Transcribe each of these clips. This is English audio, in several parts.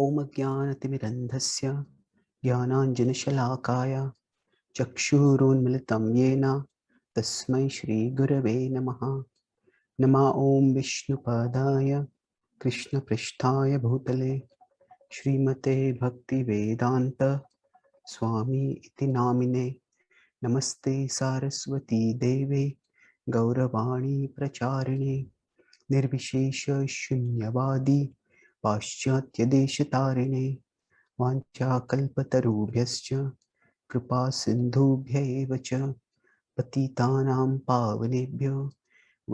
ओम ज्ञानतिमिरन्धस्य ज्ञानाञ्जनशलाकाय चक्षुरोन्मिलितं येन तस्मै श्रीगुरवे नमः नमा ॐ विष्णुपादाय कृष्णपृष्ठाय भूतले श्रीमते भक्तिवेदान्त स्वामी इति नामिने नमस्ते सारस्वती देवे गौरवाणी प्रचारिणे निर्विशेषशून्यवादी पाश्चात्यदेशतारिणे वाञ्छाकल्पतरुभ्यश्च कृपासिन्धुभ्य एव च पावनेभ्यो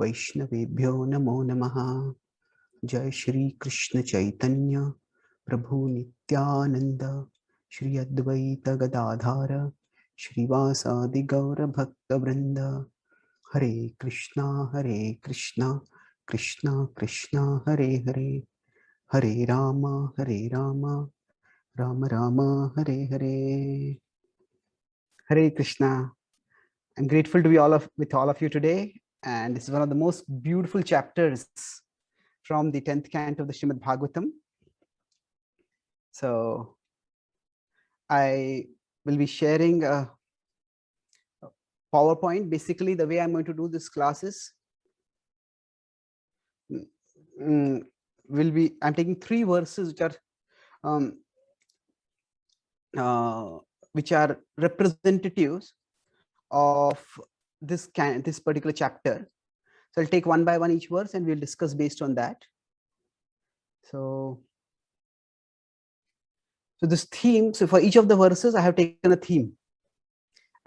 वैष्णवेभ्यो नमो नमः जय श्री कृष्ण चैतन्य प्रभु नित्यानंद श्री अद्वैत गदाधार श्रीवासादि गौर भक्त वृंद हरे कृष्णा हरे कृष्णा कृष्णा कृष्णा हरे हरे Hare Rama, Hare Rama, Rama Rama, Hare Hare, Hare Krishna. i I'm grateful to be all of with all of you today. And this is one of the most beautiful chapters from the 10th cant of the Shrimad Bhagavatam. So I will be sharing a PowerPoint. Basically, the way I'm going to do this class is mm, mm, will be i'm taking three verses which are um, uh, which are representatives of this can this particular chapter so i'll take one by one each verse and we'll discuss based on that so so this theme so for each of the verses i have taken a theme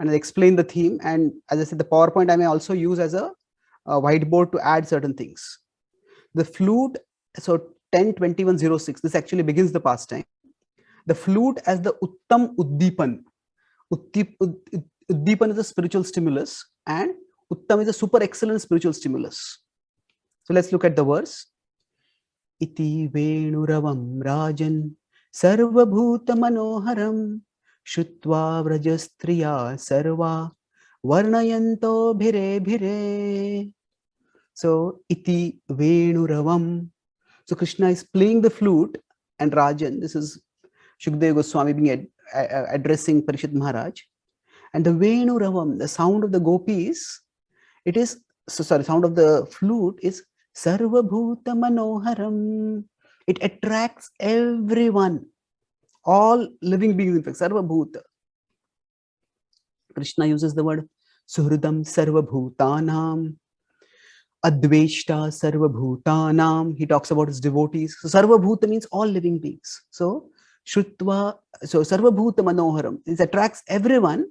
and i explain the theme and as i said the powerpoint i may also use as a, a whiteboard to add certain things the flute so 102106 this actually begins the past time the flute as the uttam uddipan uddipan is a spiritual stimulus and uttam is a super excellent spiritual stimulus so let's look at the verse iti venuravam rajan sarvabhuta manoharam श्रुत्वा व्रजस्त्रिया sarva varnayanto bhire bhire so iti venuravam So Krishna is playing the flute and Rajan, this is Shukdev Goswami being ad, addressing Parishad Maharaj. And the Venu Ravam, the sound of the gopis, it is, so sorry, sound of the flute is Sarva Bhuta Manoharam. It attracts everyone, all living beings, in fact, Sarva Krishna uses the word Surudam Sarva Bhutanam. Adveshta Sarvabhutanam. He talks about his devotees. So Sarvabhuta means all living beings. So Shrutva, so Sarvabhuta Manoharam. It attracts everyone,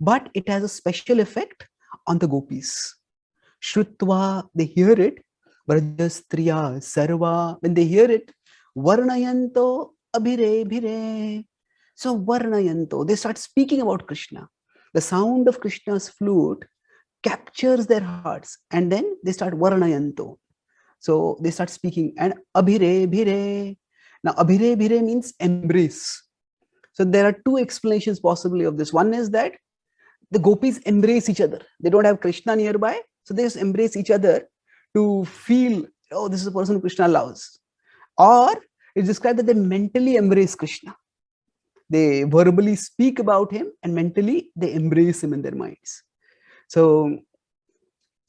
but it has a special effect on the gopis. Shrutva, they hear it. Brajastriya, Sarva, when they hear it, Varnayanto Abhire Bhire. So Varnayanto, they start speaking about Krishna. The sound of Krishna's flute captures their hearts and then they start varnayanto so they start speaking and abhire bhire now abhire bhire means embrace so there are two explanations possibly of this one is that the gopis embrace each other they don't have krishna nearby so they just embrace each other to feel oh this is a person krishna loves or it's described that they mentally embrace krishna they verbally speak about him and mentally they embrace him in their minds so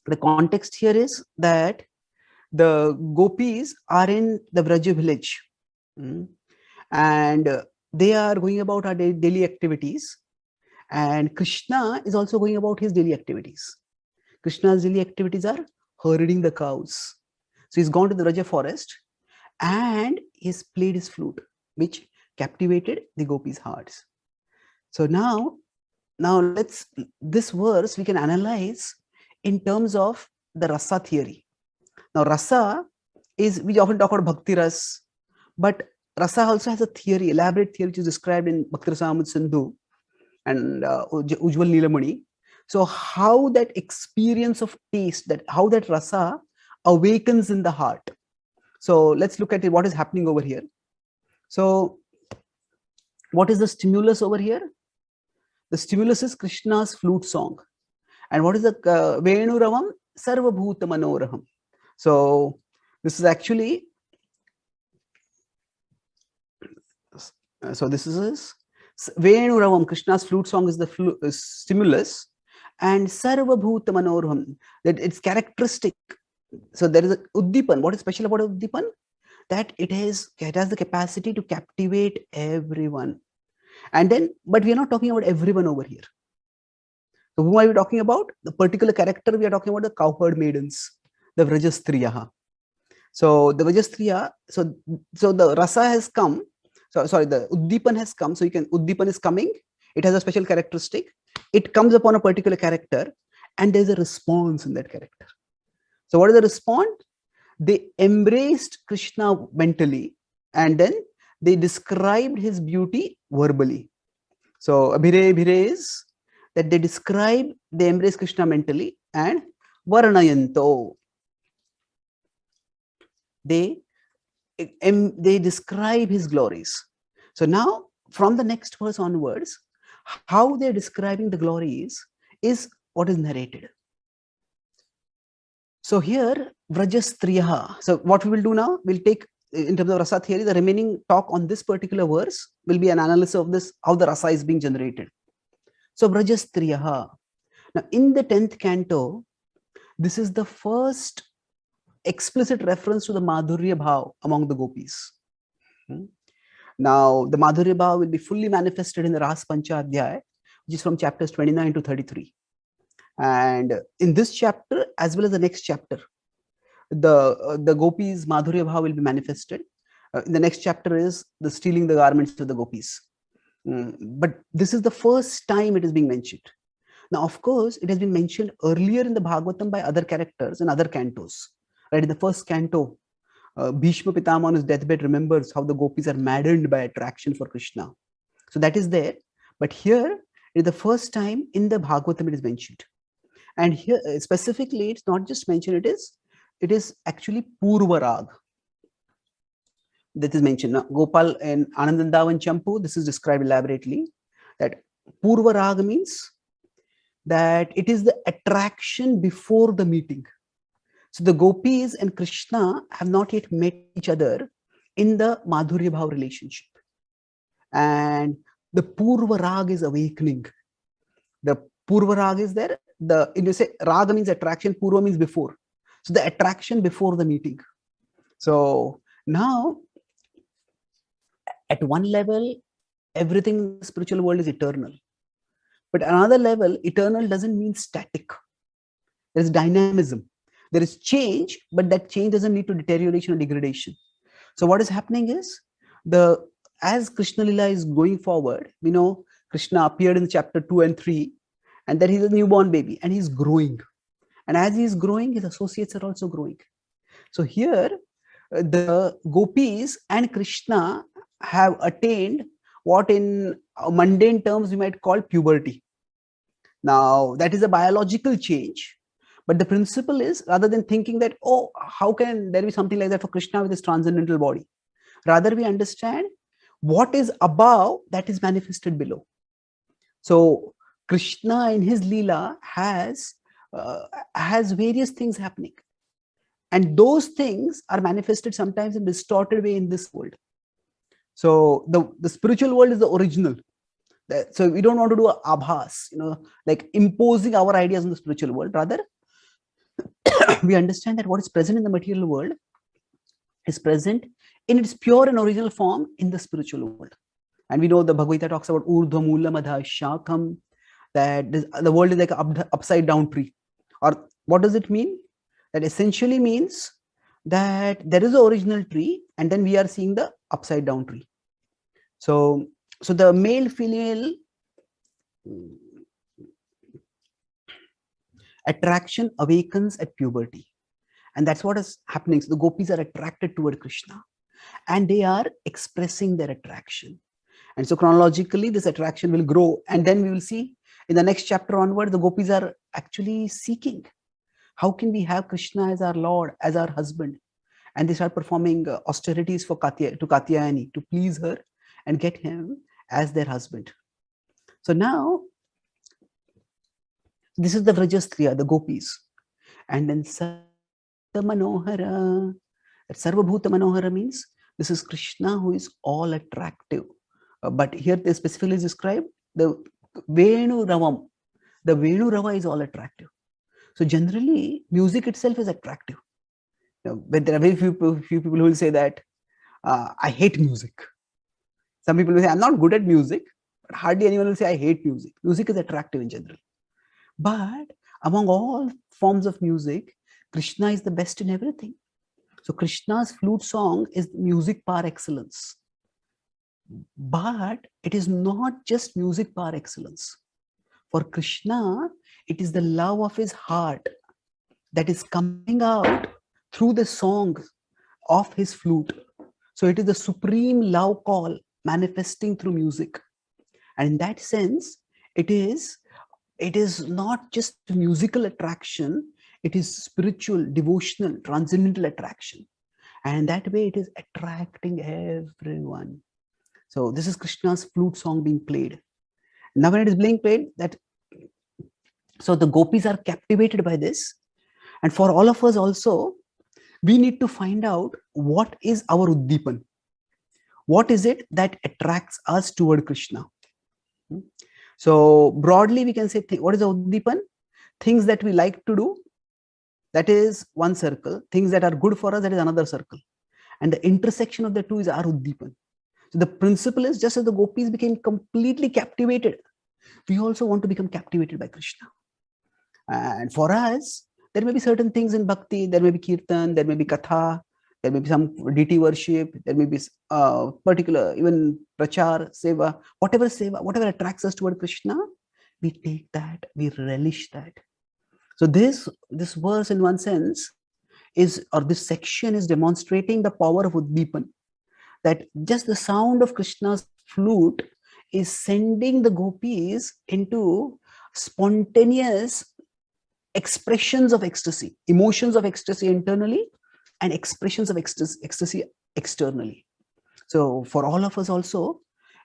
the context here is that the gopis are in the Braja village hmm, and they are going about our daily activities and Krishna is also going about his daily activities. Krishna's daily activities are herding the cows. So he's gone to the Raja forest and he's played his flute, which captivated the gopis' hearts. So now now let's this verse we can analyze in terms of the rasa theory now rasa is we often talk about bhakti ras but rasa also has a theory elaborate theory which is described in bhakti rasamrita sindhu and uh, ujwal nilamani so how that experience of taste that how that rasa awakens in the heart so let's look at it, what is happening over here so what is the stimulus over here the stimulus is Krishna's flute song. And what is the uh, Venuravam? Sarvabhuta Manoraham. So this is actually, so this is his Venuravam, Krishna's flute song is the flu, uh, stimulus and Sarvabhuta Manoraham, that it's characteristic. So there is a Uddipan. What is special about Uddipan? That it is it has the capacity to captivate everyone. And then, but we're not talking about everyone over here. So whom are we talking about? The particular character we are talking about the cowherd maidens, the Vrajastriyaha. So the Vrajastriya, so, so the rasa has come, so sorry, the Uddipan has come. So you can, Uddipan is coming. It has a special characteristic. It comes upon a particular character and there's a response in that character. So what is the response? They embraced Krishna mentally and then they described his beauty verbally. So Abhire Abhire is that they describe, they embrace Krishna mentally and Varanayanto. They, they describe his glories. So now from the next verse onwards, how they're describing the glories is what is narrated. So here, Vrajastriya. So what we will do now, we'll take in terms of rasa theory, the remaining talk on this particular verse will be an analysis of this, how the rasa is being generated. So Brajastriyaha. Now, in the 10th canto, this is the first explicit reference to the Madhurya Bhav among the gopis. Hmm? Now, the Madhurya Bhav will be fully manifested in the Ras Panchadhyaya, which is from chapters 29 to 33. And in this chapter, as well as the next chapter, the uh, the gopis madhurya bhava will be manifested uh, the next chapter is the stealing the garments of the gopis mm, but this is the first time it is being mentioned now of course it has been mentioned earlier in the bhagavatam by other characters in other cantos right in the first canto uh, bhishma pitama on his deathbed remembers how the gopis are maddened by attraction for krishna so that is there but here it is the first time in the bhagavatam it is mentioned and here uh, specifically it's not just mentioned it is it is actually Purvarag that is mentioned. Now, Gopal and Anandandavan Champu, this is described elaborately that Purvarag means that it is the attraction before the meeting. So the gopis and Krishna have not yet met each other in the Madhurya Bhav relationship. And the Purva Rag is awakening. The Purva Rag is there. The you say Raga means attraction, Purva means before. So the attraction before the meeting. So now, at one level, everything in the spiritual world is eternal. But another level, eternal doesn't mean static. There is dynamism. There is change, but that change doesn't lead to deterioration or degradation. So what is happening is the as Krishna Lila is going forward, we know Krishna appeared in chapter 2 and 3, and that he's a newborn baby and he's growing. And as he is growing, his associates are also growing. So here, uh, the gopis and Krishna have attained what in uh, mundane terms we might call puberty. Now, that is a biological change. But the principle is rather than thinking that, oh, how can there be something like that for Krishna with his transcendental body? Rather, we understand what is above that is manifested below. So, Krishna in his Leela has uh, has various things happening and those things are manifested sometimes in distorted way in this world so the the spiritual world is the original so we don't want to do a abhas you know like imposing our ideas in the spiritual world rather we understand that what is present in the material world is present in its pure and original form in the spiritual world and we know the bhagavata talks about urdhva mula madha shakam that the world is like an upside down tree what does it mean? That essentially means that there is an original tree and then we are seeing the upside down tree. So, so the male female attraction awakens at puberty. And that's what is happening. So the gopis are attracted toward Krishna and they are expressing their attraction. And so chronologically, this attraction will grow. And then we will see in the next chapter onward, the gopis are actually seeking. How can we have Krishna as our Lord, as our husband? And they start performing uh, austerities for Katya, to Katyayani to please her and get him as their husband. So now, this is the Vrajastriya, the gopis. And then Manohara, Sarvabhuta Manohara means this is Krishna who is all attractive. Uh, but here they specifically describe the Venu Ravam. The Venu Rava is all attractive. So generally, music itself is attractive. You know, but there are very few, few people who will say that uh, I hate music. Some people will say I'm not good at music, but hardly anyone will say I hate music. Music is attractive in general. But among all forms of music, Krishna is the best in everything. So Krishna's flute song is music par excellence. But it is not just music par excellence. For Krishna, it is the love of his heart that is coming out through the song of his flute. So it is the supreme love call manifesting through music. And in that sense, it is it is not just musical attraction, it is spiritual, devotional, transcendental attraction. And that way it is attracting everyone. So this is Krishna's flute song being played. Now when it is being played, that so the gopis are captivated by this. And for all of us also, we need to find out what is our Uddipan. What is it that attracts us toward Krishna? Hmm? So broadly, we can say, what is the Uddipan? Things that we like to do, that is one circle. Things that are good for us, that is another circle. And the intersection of the two is our Uddipan. So the principle is just as the gopis became completely captivated, we also want to become captivated by Krishna. And for us, there may be certain things in bhakti, there may be kirtan, there may be katha, there may be some deity worship, there may be uh, particular, even prachar, seva, whatever seva, whatever attracts us toward Krishna, we take that, we relish that. So this, this verse in one sense is, or this section is demonstrating the power of udvipan, that just the sound of Krishna's flute is sending the gopis into spontaneous expressions of ecstasy, emotions of ecstasy internally, and expressions of ecstasy externally. So for all of us also,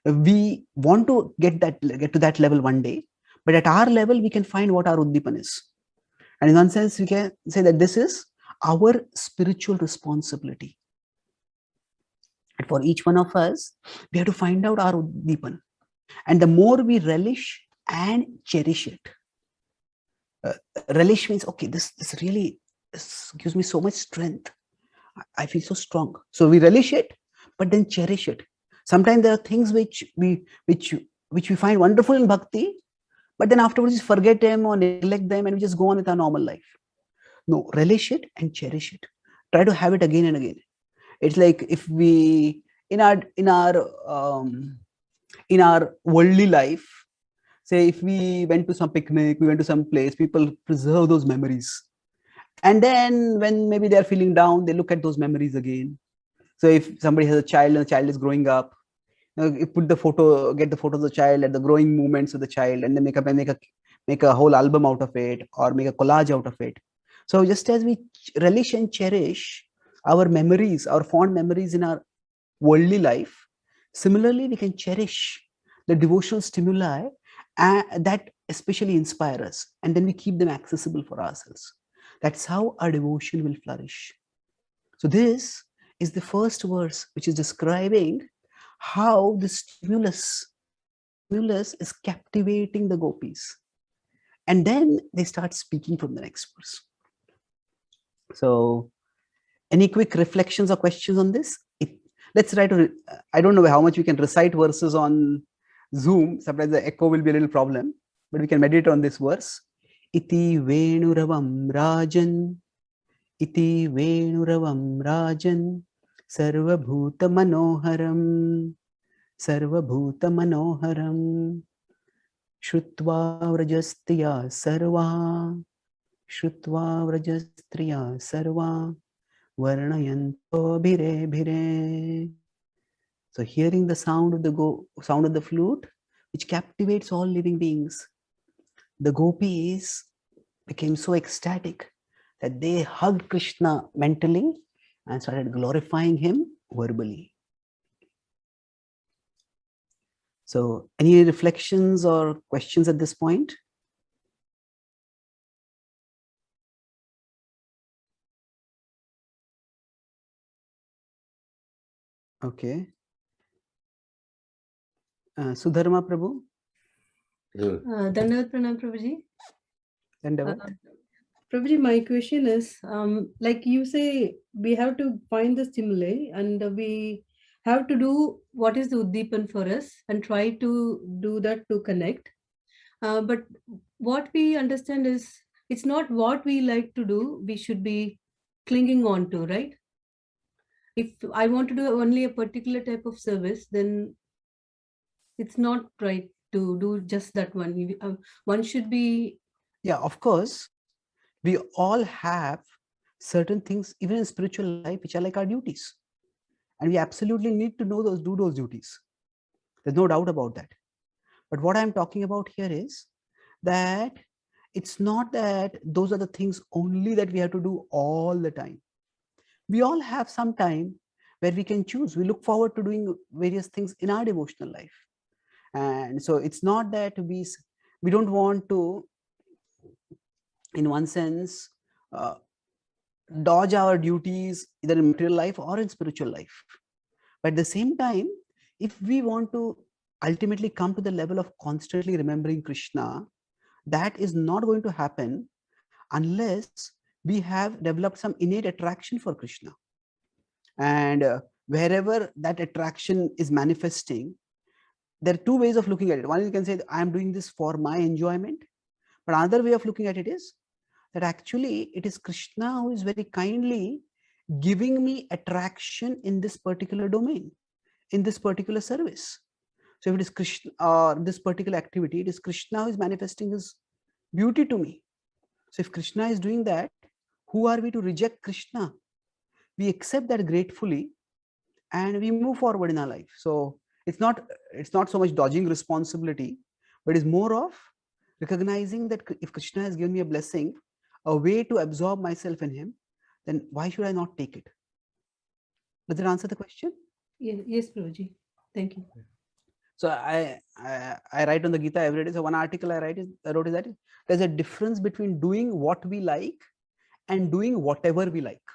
we want to get that get to that level one day, but at our level, we can find what our uddipan is. And in one sense, we can say that this is our spiritual responsibility. And for each one of us, we have to find out our uddipan. And the more we relish and cherish it, uh, relish means okay this this really this gives me so much strength I, I feel so strong so we relish it but then cherish it sometimes there are things which we which which we find wonderful in bhakti but then afterwards forget them or neglect them and we just go on with our normal life no relish it and cherish it try to have it again and again it's like if we in our in our um, in our worldly life say if we went to some picnic we went to some place people preserve those memories and then when maybe they're feeling down they look at those memories again so if somebody has a child and the child is growing up you, put the photo get the photo of the child at the growing moments of the child and then make up and make a make a whole album out of it or make a collage out of it so just as we relish and cherish our memories our fond memories in our worldly life similarly we can cherish the devotional stimuli uh, that especially inspire us and then we keep them accessible for ourselves that's how our devotion will flourish so this is the first verse which is describing how the stimulus stimulus is captivating the gopis and then they start speaking from the next verse so any quick reflections or questions on this it, let's try to i don't know how much we can recite verses on Zoom, sometimes the echo will be a little problem, but we can meditate on this verse. Iti Venuravam Rajan, Iti Venuravam Rajan, Sarvabhuta Manoharam, Sarvabhuta Manoharam, Shrutva Vrajastriya Sarva, Shrutva Vrajastriya Sarva, Varnayanto Bhire Bhire. So hearing the sound of the go sound of the flute, which captivates all living beings, the gopis became so ecstatic that they hugged Krishna mentally and started glorifying him verbally. So, any reflections or questions at this point? Okay. Sudharma Prabhu. दंडवत प्रणाम प्रभु जी दंडवत Prabhuji, my question is um, like you say, we have to find the stimuli and we have to do what is the Uddipan for us and try to do that to connect. Uh, but what we understand is it's not what we like to do, we should be clinging on to, right? If I want to do only a particular type of service, then it's not right to do just that one uh, one should be yeah of course we all have certain things even in spiritual life which are like our duties and we absolutely need to know those do those duties there's no doubt about that but what i'm talking about here is that it's not that those are the things only that we have to do all the time we all have some time where we can choose we look forward to doing various things in our devotional life and so it's not that we, we don't want to, in one sense, uh, dodge our duties either in material life or in spiritual life. But at the same time, if we want to ultimately come to the level of constantly remembering Krishna, that is not going to happen unless we have developed some innate attraction for Krishna. And uh, wherever that attraction is manifesting, there are two ways of looking at it. One, you can say, I'm doing this for my enjoyment. But another way of looking at it is that actually it is Krishna who is very kindly giving me attraction in this particular domain, in this particular service. So if it is Krishna or uh, this particular activity, it is Krishna who is manifesting his beauty to me. So if Krishna is doing that, who are we to reject Krishna? We accept that gratefully and we move forward in our life. So it's not it's not so much dodging responsibility but it's more of recognizing that if krishna has given me a blessing a way to absorb myself in him then why should i not take it does that answer the question yes yes Prabhuji. thank you so I, I, I write on the gita every day so one article i write is i wrote is that there's a difference between doing what we like and doing whatever we like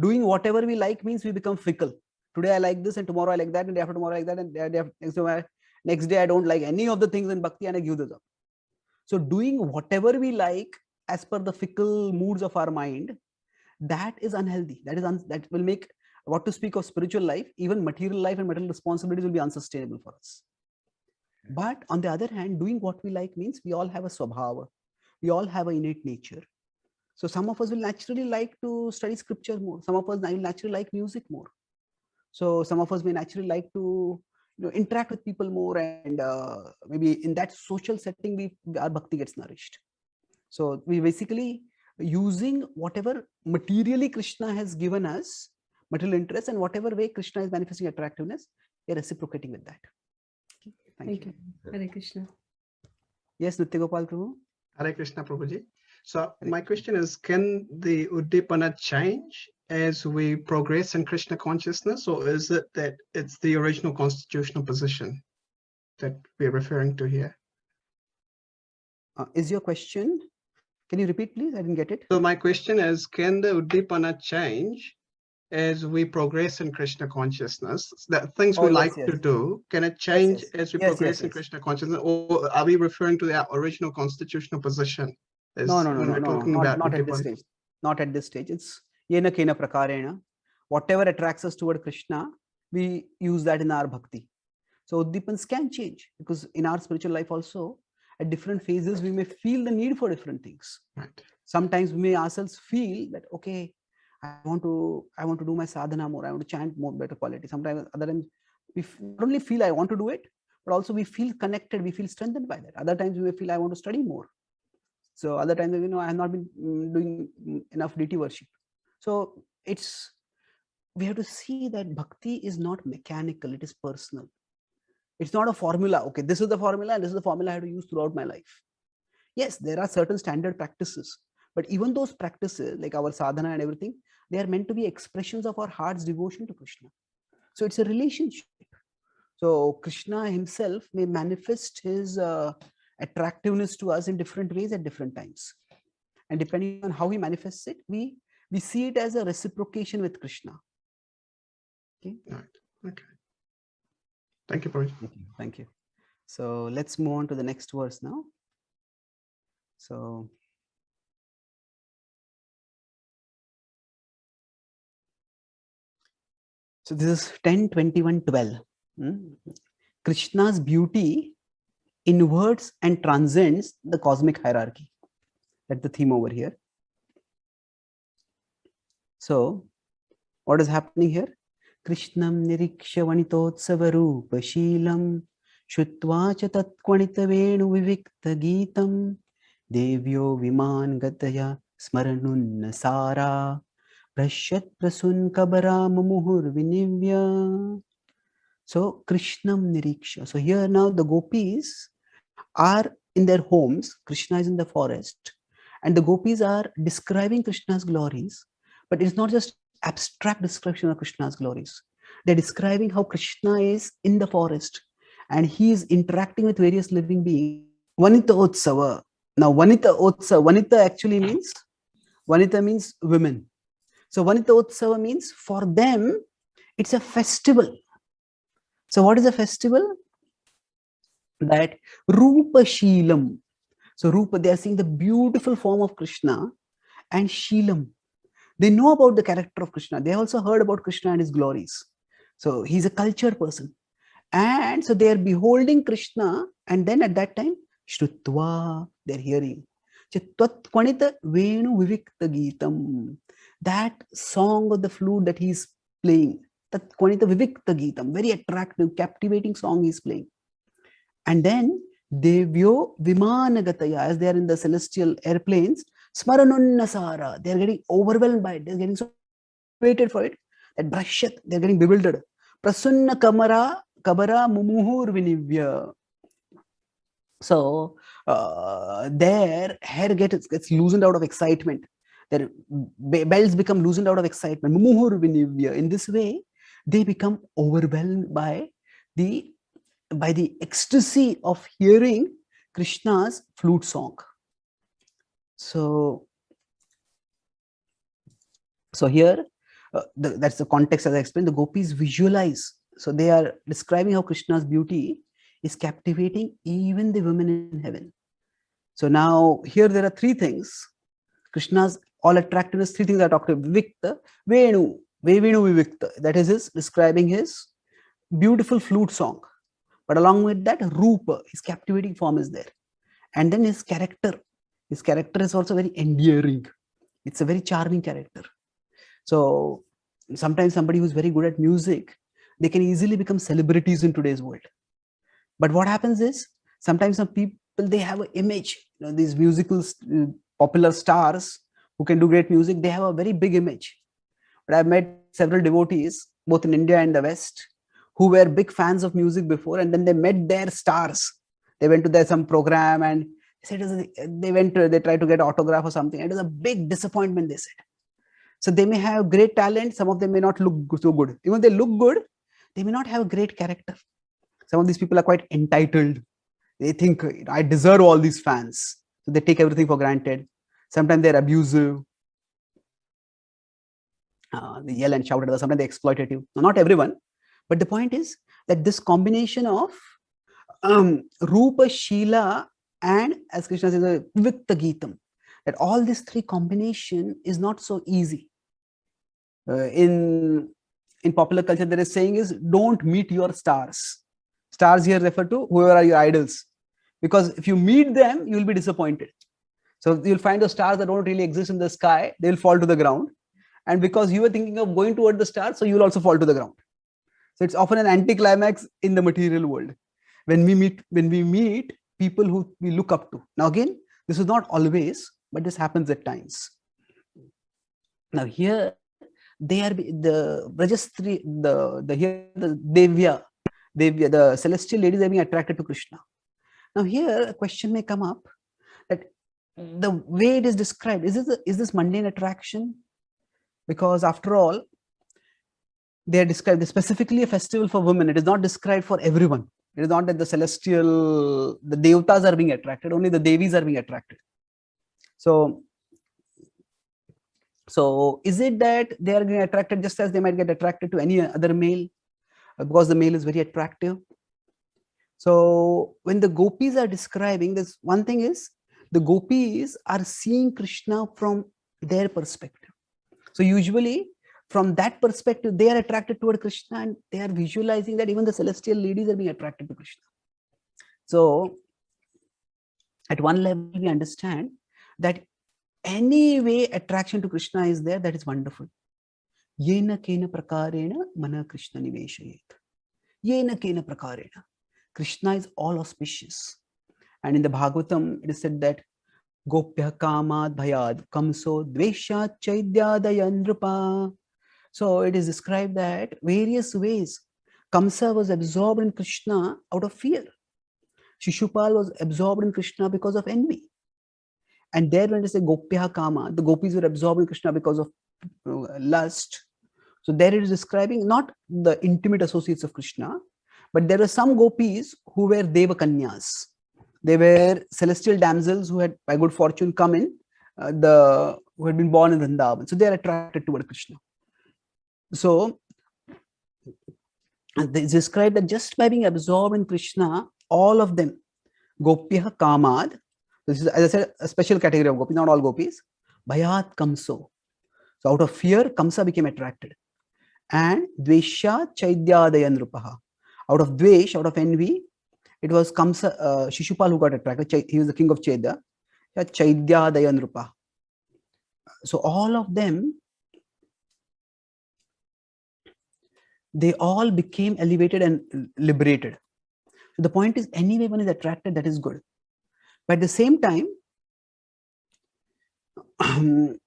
doing whatever we like means we become fickle today i like this and tomorrow i like that and day after tomorrow I like that and day after, next, day I, next day i don't like any of the things in bhakti and i give this up so doing whatever we like as per the fickle moods of our mind that is unhealthy that is un- that will make what to speak of spiritual life even material life and material responsibilities will be unsustainable for us but on the other hand doing what we like means we all have a swabhava we all have an innate nature so some of us will naturally like to study scripture more some of us will naturally like music more so some of us may naturally like to you know, interact with people more and uh, maybe in that social setting, we our bhakti gets nourished. So we basically using whatever materially Krishna has given us, material interest and whatever way Krishna is manifesting attractiveness, we are reciprocating with that. Thank, Thank you. you. Hare Krishna. Yes, Nitya Prabhu. Hare Krishna Prabhuji. So Hare my question is, can the Uddipana change as we progress in Krishna consciousness, or is it that it's the original constitutional position that we're referring to here? Uh, is your question? Can you repeat, please? I didn't get it. So my question is, can the Uddipana change as we progress in Krishna consciousness? That things we oh, like yes, to do, can it change yes, as we progress in Krishna consciousness? Or are we referring to our original constitutional position? no, no, no, no, no, not, not at this stage. Not at this stage. It's yena kena prakarena. Whatever attracts us toward Krishna, we use that in our bhakti. So uddipans can change because in our spiritual life also, at different phases, we may feel the need for different things. Right. Sometimes we may ourselves feel that okay, I want to I want to do my sadhana more. I want to chant more better quality. Sometimes other times we not only feel I want to do it, but also we feel connected. We feel strengthened by that. Other times we may feel I want to study more. So other times you know I have not been mm, doing mm, enough deity worship so it's we have to see that bhakti is not mechanical it is personal it's not a formula okay this is the formula and this is the formula i have to use throughout my life yes there are certain standard practices but even those practices like our sadhana and everything they are meant to be expressions of our heart's devotion to krishna so it's a relationship so krishna himself may manifest his uh, attractiveness to us in different ways at different times and depending on how he manifests it we we see it as a reciprocation with krishna okay right okay thank you Pavi. thank you thank you so let's move on to the next verse now so so this is 10 21 12 hmm? krishna's beauty inverts and transcends the cosmic hierarchy that's the theme over here so what is happening here? Krishnam niriksha vanitotsava rupa shilam shutva cha tatkvanita venu vivikta geetam devyo viman gataya smaranunna sara prashat prasun kabara mamuhur vinivya. So Krishnam niriksha. So here now the gopis are in their homes. Krishna is in the forest and the gopis are describing Krishna's glories but it's not just abstract description of Krishna's glories. They're describing how Krishna is in the forest and he is interacting with various living beings. Vanita Otsava. Now, Vanita Otsava, Vanita actually means Vanita means women. So Vanita Otsava means for them, it's a festival. So what is a festival? That Rupa shilam. So Rupa, they are seeing the beautiful form of Krishna and shilam. They know about the character of Krishna. They also heard about Krishna and his glories. So he's a cultured person. And so they are beholding Krishna. And then at that time, Shrutva, they're hearing. Venu Vivikta Geetam. That song of the flute that he's playing. Tatkwanita Vivikta Geetam. Very attractive, captivating song he's playing. And then Devyo Vimanagata. as they are in the celestial airplanes, Smaranun They're getting overwhelmed by it. They're getting so waited for it that Brahshat, They're getting bewildered. Prasunna Kamara Kabara Mumuhur Vinivya. So uh, their hair gets, gets loosened out of excitement. Their bells become loosened out of excitement. Mumuhur Vinivya. In this way, they become overwhelmed by the by the ecstasy of hearing Krishna's flute song. So, so here, uh, the, that's the context as I explained, the gopis visualize. So they are describing how Krishna's beauty is captivating even the women in heaven. So now here there are three things. Krishna's all attractiveness, three things are talked about. Vikta, Venu, Vevinu Vivikta. That is his describing his beautiful flute song. But along with that, Rupa, his captivating form is there. And then his character, his character is also very endearing. It's a very charming character. So sometimes somebody who's very good at music, they can easily become celebrities in today's world. But what happens is sometimes some people they have an image. You know, these musical uh, popular stars who can do great music, they have a very big image. But I've met several devotees, both in India and the West, who were big fans of music before, and then they met their stars. They went to their some program and said they went to, they tried to get autograph or something. It was a big disappointment, they said. So they may have great talent. Some of them may not look so good. Even they look good, they may not have a great character. Some of these people are quite entitled. They think I deserve all these fans. So they take everything for granted. Sometimes they're abusive. Uh, they yell and shout at others. Sometimes they're you. Not everyone. But the point is that this combination of um, Rupa Sheila and as krishna says with the geetam that all these three combination is not so easy uh, in in popular culture there is saying is don't meet your stars stars here refer to whoever are your idols because if you meet them you will be disappointed so you'll find the stars that don't really exist in the sky they will fall to the ground and because you were thinking of going toward the stars so you'll also fall to the ground so it's often an anticlimax in the material world when we meet when we meet people who we look up to. Now, again, this is not always, but this happens at times. Now, here they are the registry, the, the here the Devya, Devya, the celestial ladies are being attracted to Krishna. Now, here a question may come up that the way it is described is this, is this mundane attraction? Because after all, they are described specifically a festival for women. It is not described for everyone. It is not that the celestial, the devatas are being attracted, only the devis are being attracted. So, so is it that they are getting attracted just as they might get attracted to any other male uh, because the male is very attractive? So when the gopis are describing this, one thing is the gopis are seeing Krishna from their perspective. So usually from that perspective, they are attracted toward Krishna and they are visualizing that even the celestial ladies are being attracted to Krishna. So at one level, we understand that any way attraction to Krishna is there, that is wonderful. Yena kena prakarena mana Krishna niveshayet. Yena kena prakarena. Krishna is all auspicious. And in the Bhagavatam, it is said that Gopya kamad bhayad kamso dveshat chaidya nrupa so it is described that various ways Kamsa was absorbed in Krishna out of fear. Shishupal was absorbed in Krishna because of envy. And there when they say Gopya Kama, the gopis were absorbed in Krishna because of uh, lust. So there it is describing not the intimate associates of Krishna, but there were some gopis who were Devakanyas. They were celestial damsels who had by good fortune come in, uh, the who had been born in Vrindavan. So they are attracted toward Krishna. So they describe that just by being absorbed in Krishna, all of them, gopya kamad, this is, as I said, a special category of gopi, not all gopis, bhayat kamso. So out of fear, Kamsa became attracted. And dvesha chaidyadaya nrupaha. Out of dvesh, out of envy, it was Kamsa, uh, Shishupal who got attracted. he was the king of Chaidya. Chaidyadaya nrupaha. So all of them they all became elevated and liberated. So the point is, anyway, one is attracted, that is good. But at the same time,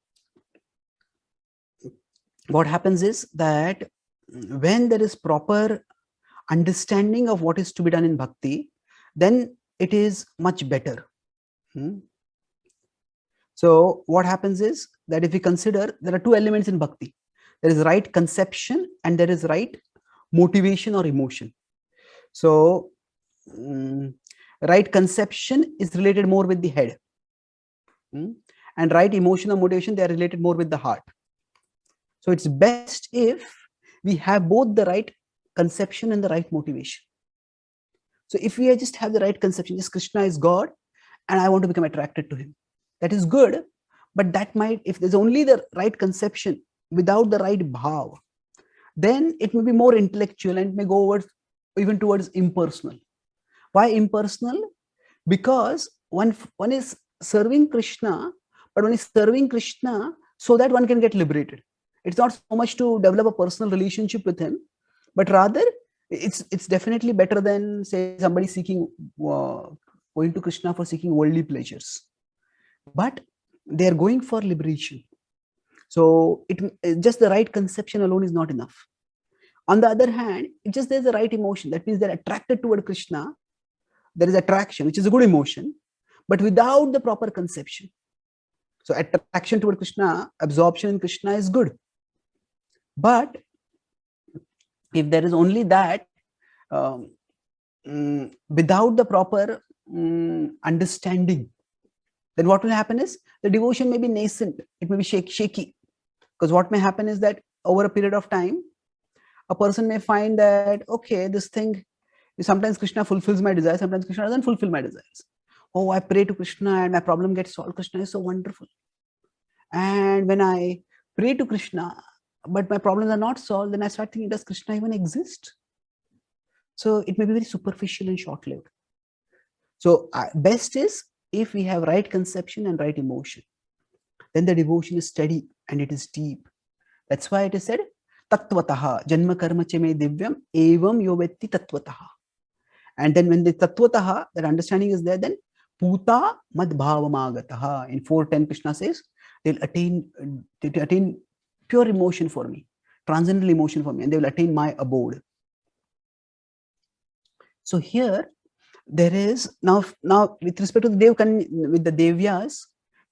what happens is that when there is proper understanding of what is to be done in bhakti, then it is much better. Hmm? So what happens is that if we consider there are two elements in bhakti there is right conception and there is right motivation or emotion so um, right conception is related more with the head mm? and right emotion or motivation they are related more with the heart so it's best if we have both the right conception and the right motivation so if we just have the right conception just krishna is god and i want to become attracted to him that is good but that might if there's only the right conception without the right bhav, then it may be more intellectual and may go over even towards impersonal. Why impersonal? Because one, one is serving Krishna, but one is serving Krishna so that one can get liberated. It's not so much to develop a personal relationship with him, but rather it's it's definitely better than say somebody seeking uh, going to Krishna for seeking worldly pleasures. But they are going for liberation. So it eh, just the right conception alone is not enough. On the other hand, it just there's the right emotion. That means they're attracted toward Krishna. There is attraction, which is a good emotion, but without the proper conception. So attraction toward Krishna, absorption in Krishna is good. But if there is only that, um, mm, without the proper um, understanding, then what will happen is the devotion may be nascent, it may be shaky because what may happen is that over a period of time a person may find that okay this thing sometimes krishna fulfills my desires sometimes krishna doesn't fulfill my desires oh i pray to krishna and my problem gets solved krishna is so wonderful and when i pray to krishna but my problems are not solved then i start thinking does krishna even exist so it may be very superficial and short-lived so uh, best is if we have right conception and right emotion then the devotion is steady and it is deep. That's why it is said, Tattvataha, Janma Karma Cheme Divyam, Evam Yovetti Tattvataha. And then when the Tattvataha, that understanding is there, then Puta Madbhavamagataha. In 410, Krishna says, they'll attain, they'll attain pure emotion for me, transcendental emotion for me, and they will attain my abode. So here, there is now now with respect to the dev with the devyas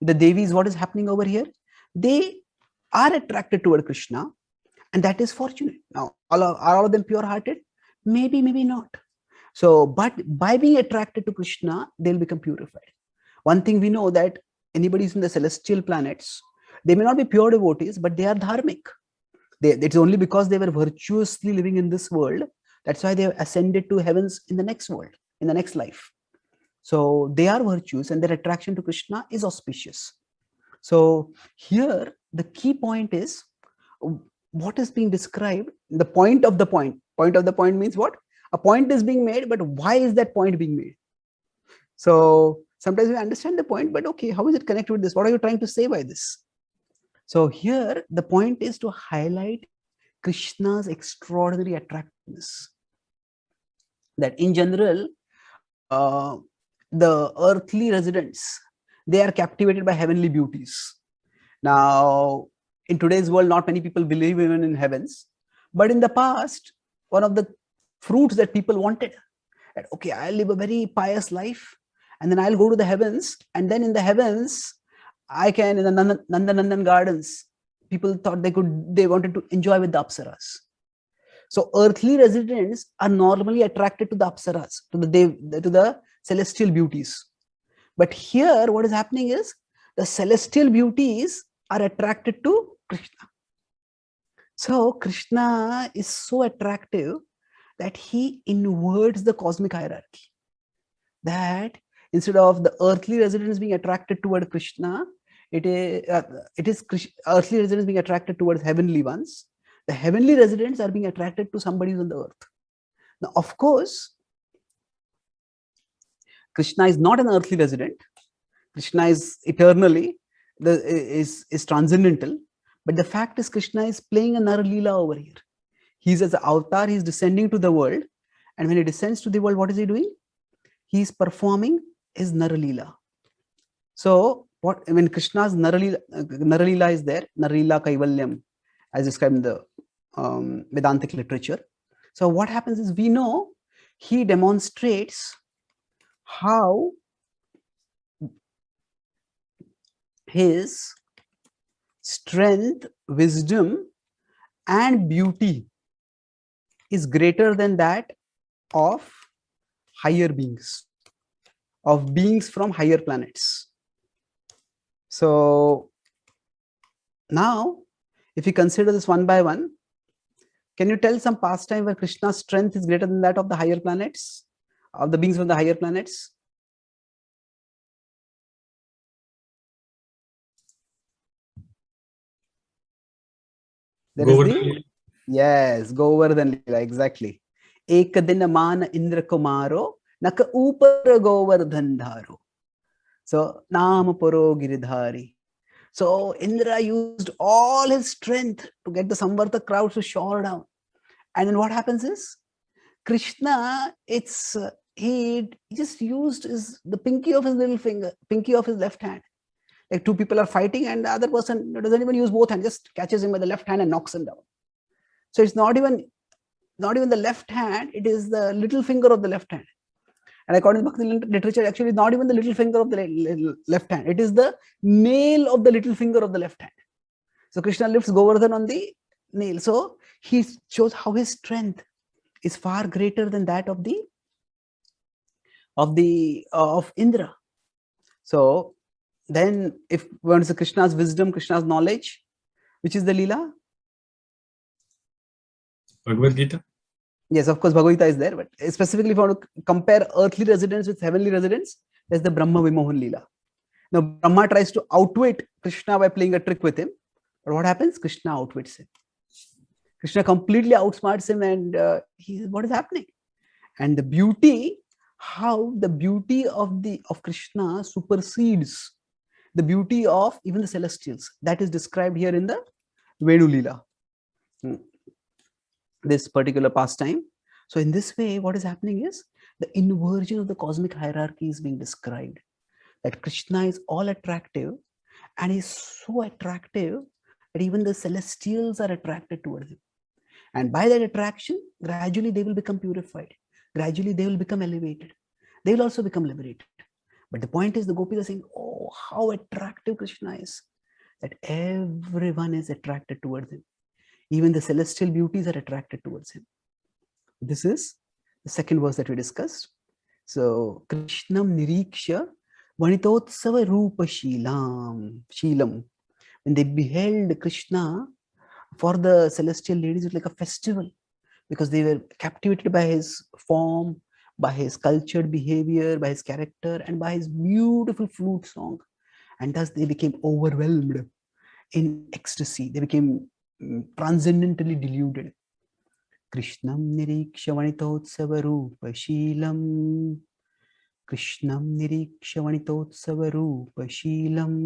the devis what is happening over here they are attracted toward krishna and that is fortunate now all of, are all of them pure hearted maybe maybe not so but by being attracted to krishna they'll become purified one thing we know that anybody is in the celestial planets they may not be pure devotees but they are dharmic they, it's only because they were virtuously living in this world that's why they have ascended to heavens in the next world in the next life so they are virtues and their attraction to Krishna is auspicious. So here the key point is what is being described, the point of the point. Point of the point means what? A point is being made, but why is that point being made? So sometimes we understand the point, but okay, how is it connected with this? What are you trying to say by this? So here the point is to highlight Krishna's extraordinary attractiveness. That in general, uh, the earthly residents, they are captivated by heavenly beauties. Now, in today's world, not many people believe even in heavens. But in the past, one of the fruits that people wanted, that, okay, I'll live a very pious life and then I'll go to the heavens. And then in the heavens, I can, in the Nandan Nandan gardens, people thought they could, they wanted to enjoy with the apsaras. So earthly residents are normally attracted to the apsaras, to the, dev, to the celestial beauties. But here, what is happening is the celestial beauties are attracted to Krishna. So, Krishna is so attractive that he inverts the cosmic hierarchy. That instead of the earthly residents being attracted toward Krishna, it is, uh, it is Krish- earthly residents being attracted towards heavenly ones. The heavenly residents are being attracted to somebody on the earth. Now, of course, krishna is not an earthly resident krishna is eternally the, is is transcendental but the fact is krishna is playing a narlila over here he's as an avatar he's descending to the world and when he descends to the world what is he doing he's performing his naralila so what when I mean, krishna's naralila, is there narlila kaivalyam as described in the um, vedantic literature so what happens is we know he demonstrates how his strength, wisdom, and beauty is greater than that of higher beings, of beings from higher planets. So now, if you consider this one by one, can you tell some pastime where Krishna's strength is greater than that of the higher planets? are the beings from the higher planets? There Govardhan. The, yes, Govardhan Lila, exactly. Ekadina Mana Indra Kumaro, Naka Upara Govardhan Dharo. So, Nam Paro Giridhari. So, Indra used all his strength to get the Samvarta crowd to shore down. And then what happens is, Krishna, it's he just used his the pinky of his little finger, pinky of his left hand. Like two people are fighting, and the other person doesn't even use both hands, just catches him by the left hand and knocks him down. So it's not even not even the left hand, it is the little finger of the left hand. And according to Bhakti literature, actually not even the little finger of the left hand, it is the nail of the little finger of the left hand. So Krishna lifts Govardhan on the nail. So he shows how his strength is far greater than that of the of the uh, of Indra. So then if one is Krishna's wisdom, Krishna's knowledge, which is the Leela? Bhagavad Gita. Yes, of course, Bhagavad Gita is there, but specifically if you want to compare earthly residents with heavenly residents, there's the Brahma Vimohan Leela. Now, Brahma tries to outwit Krishna by playing a trick with him. But what happens? Krishna outwits him. Krishna completely outsmarts him and uh, he what is happening? And the beauty how the beauty of the of krishna supersedes the beauty of even the celestials that is described here in the venu Lila, hmm. this particular pastime so in this way what is happening is the inversion of the cosmic hierarchy is being described that krishna is all attractive and is so attractive that even the celestials are attracted towards him and by that attraction gradually they will become purified gradually they will become elevated. They will also become liberated. But the point is, the gopis are saying, Oh, how attractive Krishna is, that everyone is attracted towards him. Even the celestial beauties are attracted towards him. This is the second verse that we discussed. So, Krishnam Niriksha Vanitotsava Rupa Shilam. Shilam. When they beheld Krishna for the celestial ladies, it was like a festival because they were captivated by his form, by his cultured behavior, by his character, and by his beautiful flute song. And thus they became overwhelmed in ecstasy. They became mm, transcendently deluded. Krishnam निरीक्षवणितोत्सवरूपशीलम् कृष्णं निरीक्षवणितोत्सवरूपशीलम्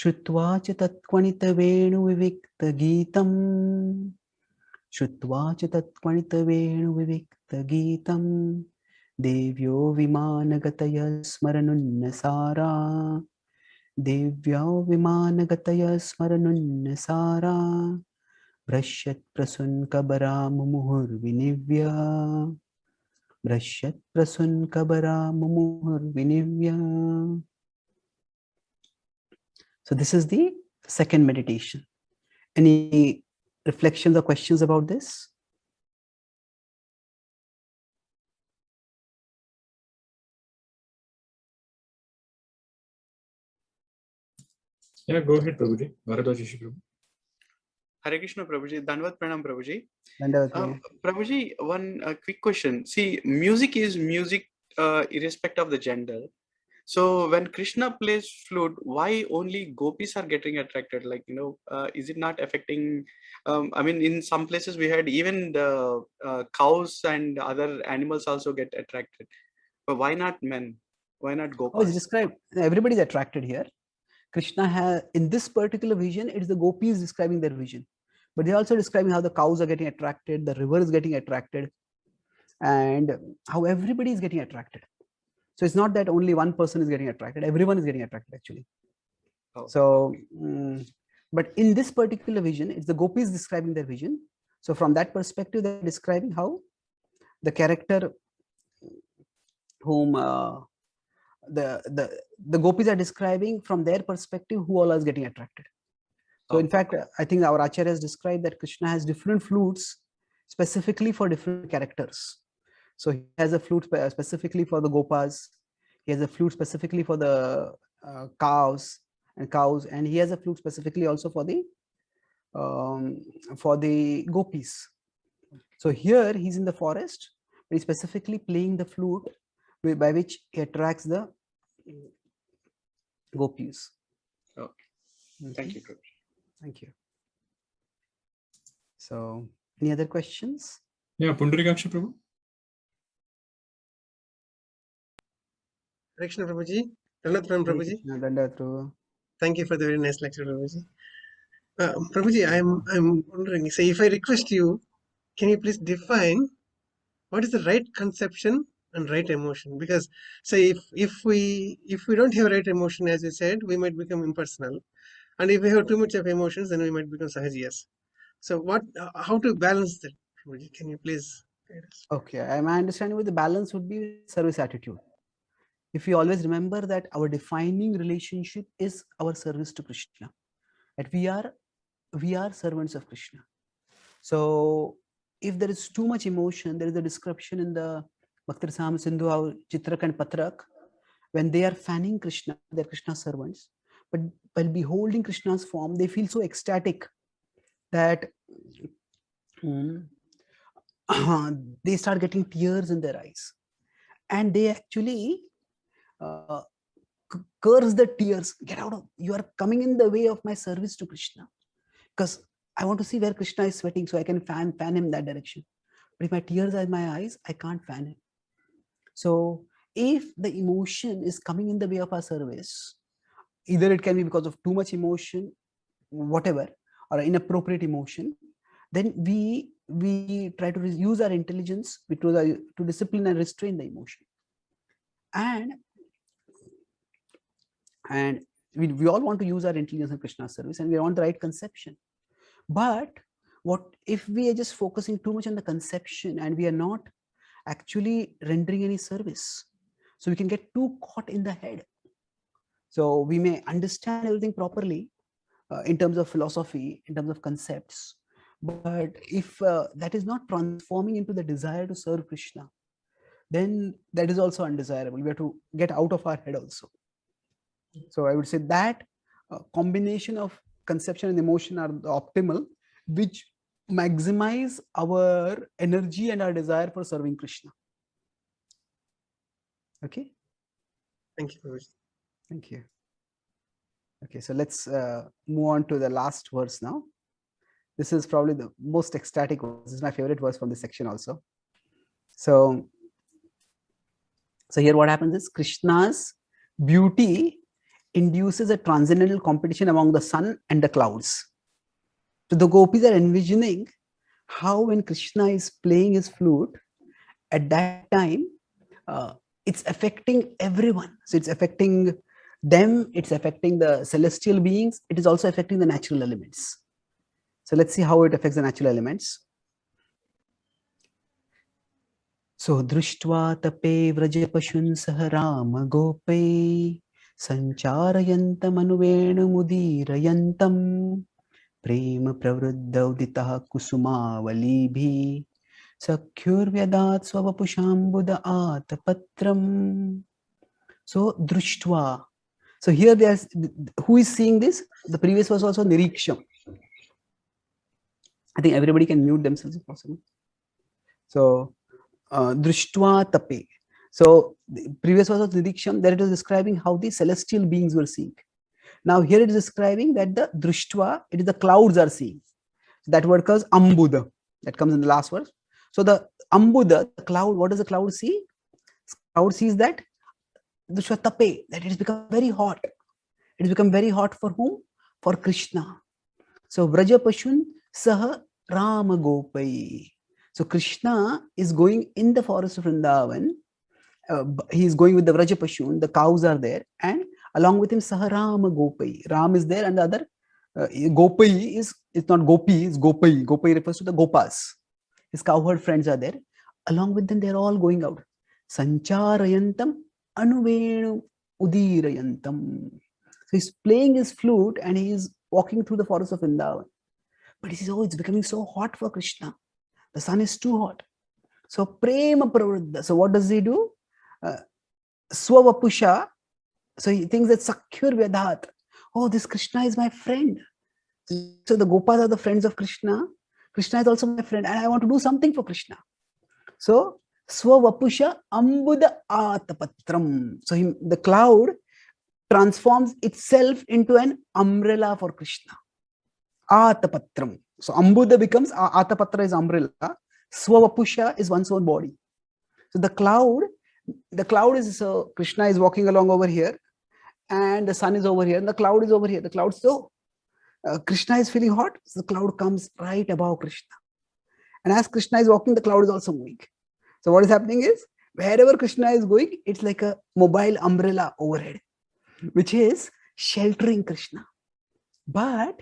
श्रुत्वा vivikta तत्क्वणितवेणुविविक्तगीतम् Shutvachitatvanitavenu vivikta gītam Devyo vimānagataya smaranunnasāra Devyo vimānagataya smaranunnasāra Brashyat prasunkabara mumuhur vinivya Brashyat prasunkabara mumuhur vinivya So this is the second meditation. Any reflections or questions about this? Yeah, go ahead, Prabhuji. Bharadwajishi Prabhu. Hare Krishna, Prabhuji. Dhanvat Pranam, Prabhuji. uh, Prabhuji, one uh, quick question. See, music is music uh, irrespective of the gender. So when Krishna plays flute, why only gopis are getting attracted? Like you know, uh, is it not affecting? Um, I mean, in some places we had even the uh, cows and other animals also get attracted, but why not men? Why not oh, gopis? Oh, everybody described. Everybody's attracted here. Krishna has in this particular vision, it is the gopis describing their vision, but they're also describing how the cows are getting attracted, the river is getting attracted, and how everybody is getting attracted so it's not that only one person is getting attracted, everyone is getting attracted actually. Oh. So, mm, but in this particular vision, it's the gopis describing their vision. So from that perspective, they're describing how the character whom uh, the, the, the gopis are describing from their perspective who all is getting attracted. So in fact, I think our Acharya has described that Krishna has different flutes specifically for different characters. So he has a flute specifically for the gopas. He has a flute specifically for the uh, cows and cows, and he has a flute specifically also for the um, for the gopis. So here he's in the forest, but he's specifically playing the flute by which he attracts the gopis. Okay. Thank you, Coach. Thank you. So any other questions? Yeah, Pundarikaksha Prabhu. Krishna Prabhuji. Ranath Prabhuji. Dandatru. Thank you for the very nice lecture, Prabhuji. Uh, Prabhuji, I'm I'm wondering. So, if I request you, can you please define what is the right conception and right emotion? Because say if if we if we don't have right emotion, as you said, we might become impersonal, and if we have too much of emotions, then we might become sahajiyas. So, what uh, how to balance that? Prabhuji, can you please Okay, my understanding with the balance would be service attitude if we always remember that our defining relationship is our service to krishna that we are we are servants of krishna so if there is too much emotion there is a description in the sam sindhu chitrak and patrak when they are fanning krishna they're krishna's servants but while beholding krishna's form they feel so ecstatic that hmm, they start getting tears in their eyes and they actually uh, curse the tears get out of you are coming in the way of my service to krishna because i want to see where krishna is sweating so i can fan fan him that direction but if my tears are in my eyes i can't fan him so if the emotion is coming in the way of our service either it can be because of too much emotion whatever or inappropriate emotion then we we try to use our intelligence to, uh, to discipline and restrain the emotion and and we, we all want to use our intelligence and krishna service and we want the right conception but what if we are just focusing too much on the conception and we are not actually rendering any service so we can get too caught in the head so we may understand everything properly uh, in terms of philosophy in terms of concepts but if uh, that is not transforming into the desire to serve krishna then that is also undesirable we have to get out of our head also so I would say that uh, combination of conception and emotion are the optimal, which maximize our energy and our desire for serving Krishna. Okay. Thank you. Thank you. Okay, so let's uh, move on to the last verse now. This is probably the most ecstatic verse. This is my favorite verse from this section also. So, so here what happens is Krishna's beauty induces a transcendental competition among the sun and the clouds. So the gopis are envisioning how when Krishna is playing his flute, at that time, uh, it's affecting everyone. So it's affecting them, it's affecting the celestial beings, it is also affecting the natural elements. So let's see how it affects the natural elements. So दृष्ट्वा तपे व्रजपशुन् saharama gopai सञ्चारयन्तमनुवेणुमुदीरयन्तं प्रेमप्रवृद्धौदितः कुसुमावलीभिः सख्युर्व्यदात् स्ववपुषाम्बुद atapatram So Drishtva. So here there's who is seeing this? The previous was also Niriksham. I think everybody can mute themselves if possible. So uh, Drishtva Tape. So the previous was of Nidiksham, there it was describing how the celestial beings were seeing. Now here it is describing that the Drishtva, it is the clouds are seeing. So that word comes Ambuda, that comes in the last verse. So the Ambuda, the cloud, what does the cloud see? The cloud sees that Drishtva Tape, that it has become very hot. It has become very hot for whom? For Krishna. So Vrajapashun Saha Rama Gopai. So Krishna is going in the forest of Vrindavan uh, is going with the Pashun, the cows are there, and along with him Saharama Gopai. Ram is there, and the other uh, Gopai is it's not Gopi, it's Gopai. Gopai refers to the Gopas. His cowherd friends are there. Along with them, they're all going out. Sancharayantam Anuvenu Udirayantam. So he's playing his flute and he is walking through the forest of Vrindavan. But he says, Oh, it's becoming so hot for Krishna. The sun is too hot. So prema pravruddha. So what does he do? swavapusha. So he thinks that sakyur vedhat. Oh, this Krishna is my friend. So the gopas are the friends of Krishna. Krishna is also my friend, and I want to do something for Krishna. So swavapusha ambuda atapatram. So he, the cloud transforms itself into an umbrella for Krishna. Atapatram. So Ambuda becomes Atapatra is umbrella. Swavapusha is one's own body. So the cloud the cloud is so krishna is walking along over here and the sun is over here and the cloud is over here the cloud so uh, krishna is feeling hot so the cloud comes right above krishna and as krishna is walking the cloud is also moving so what is happening is wherever krishna is going it's like a mobile umbrella overhead which is sheltering krishna but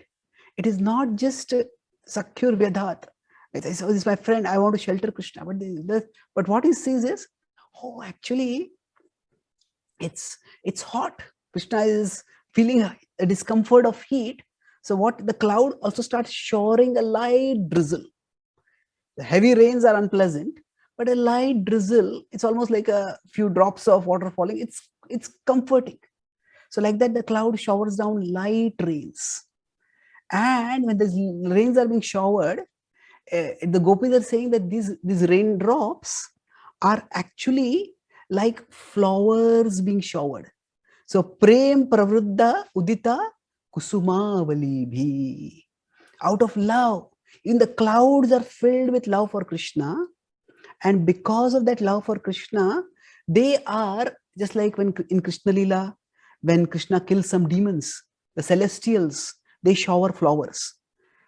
it is not just sakya vedhat It is my friend i want to shelter krishna but, but what he sees is oh, actually, it's it's hot. Krishna is feeling a discomfort of heat. So what the cloud also starts showering a light drizzle. The heavy rains are unpleasant, but a light drizzle, it's almost like a few drops of water falling. It's it's comforting. So like that, the cloud showers down light rains. And when the rains are being showered, uh, the gopis are saying that these, these raindrops are actually like flowers being showered. So prem pravruddha udita kusuma kusumavali Out of love, in the clouds are filled with love for Krishna. And because of that love for Krishna, they are just like when in Krishna Lila, when Krishna kills some demons, the celestials, they shower flowers.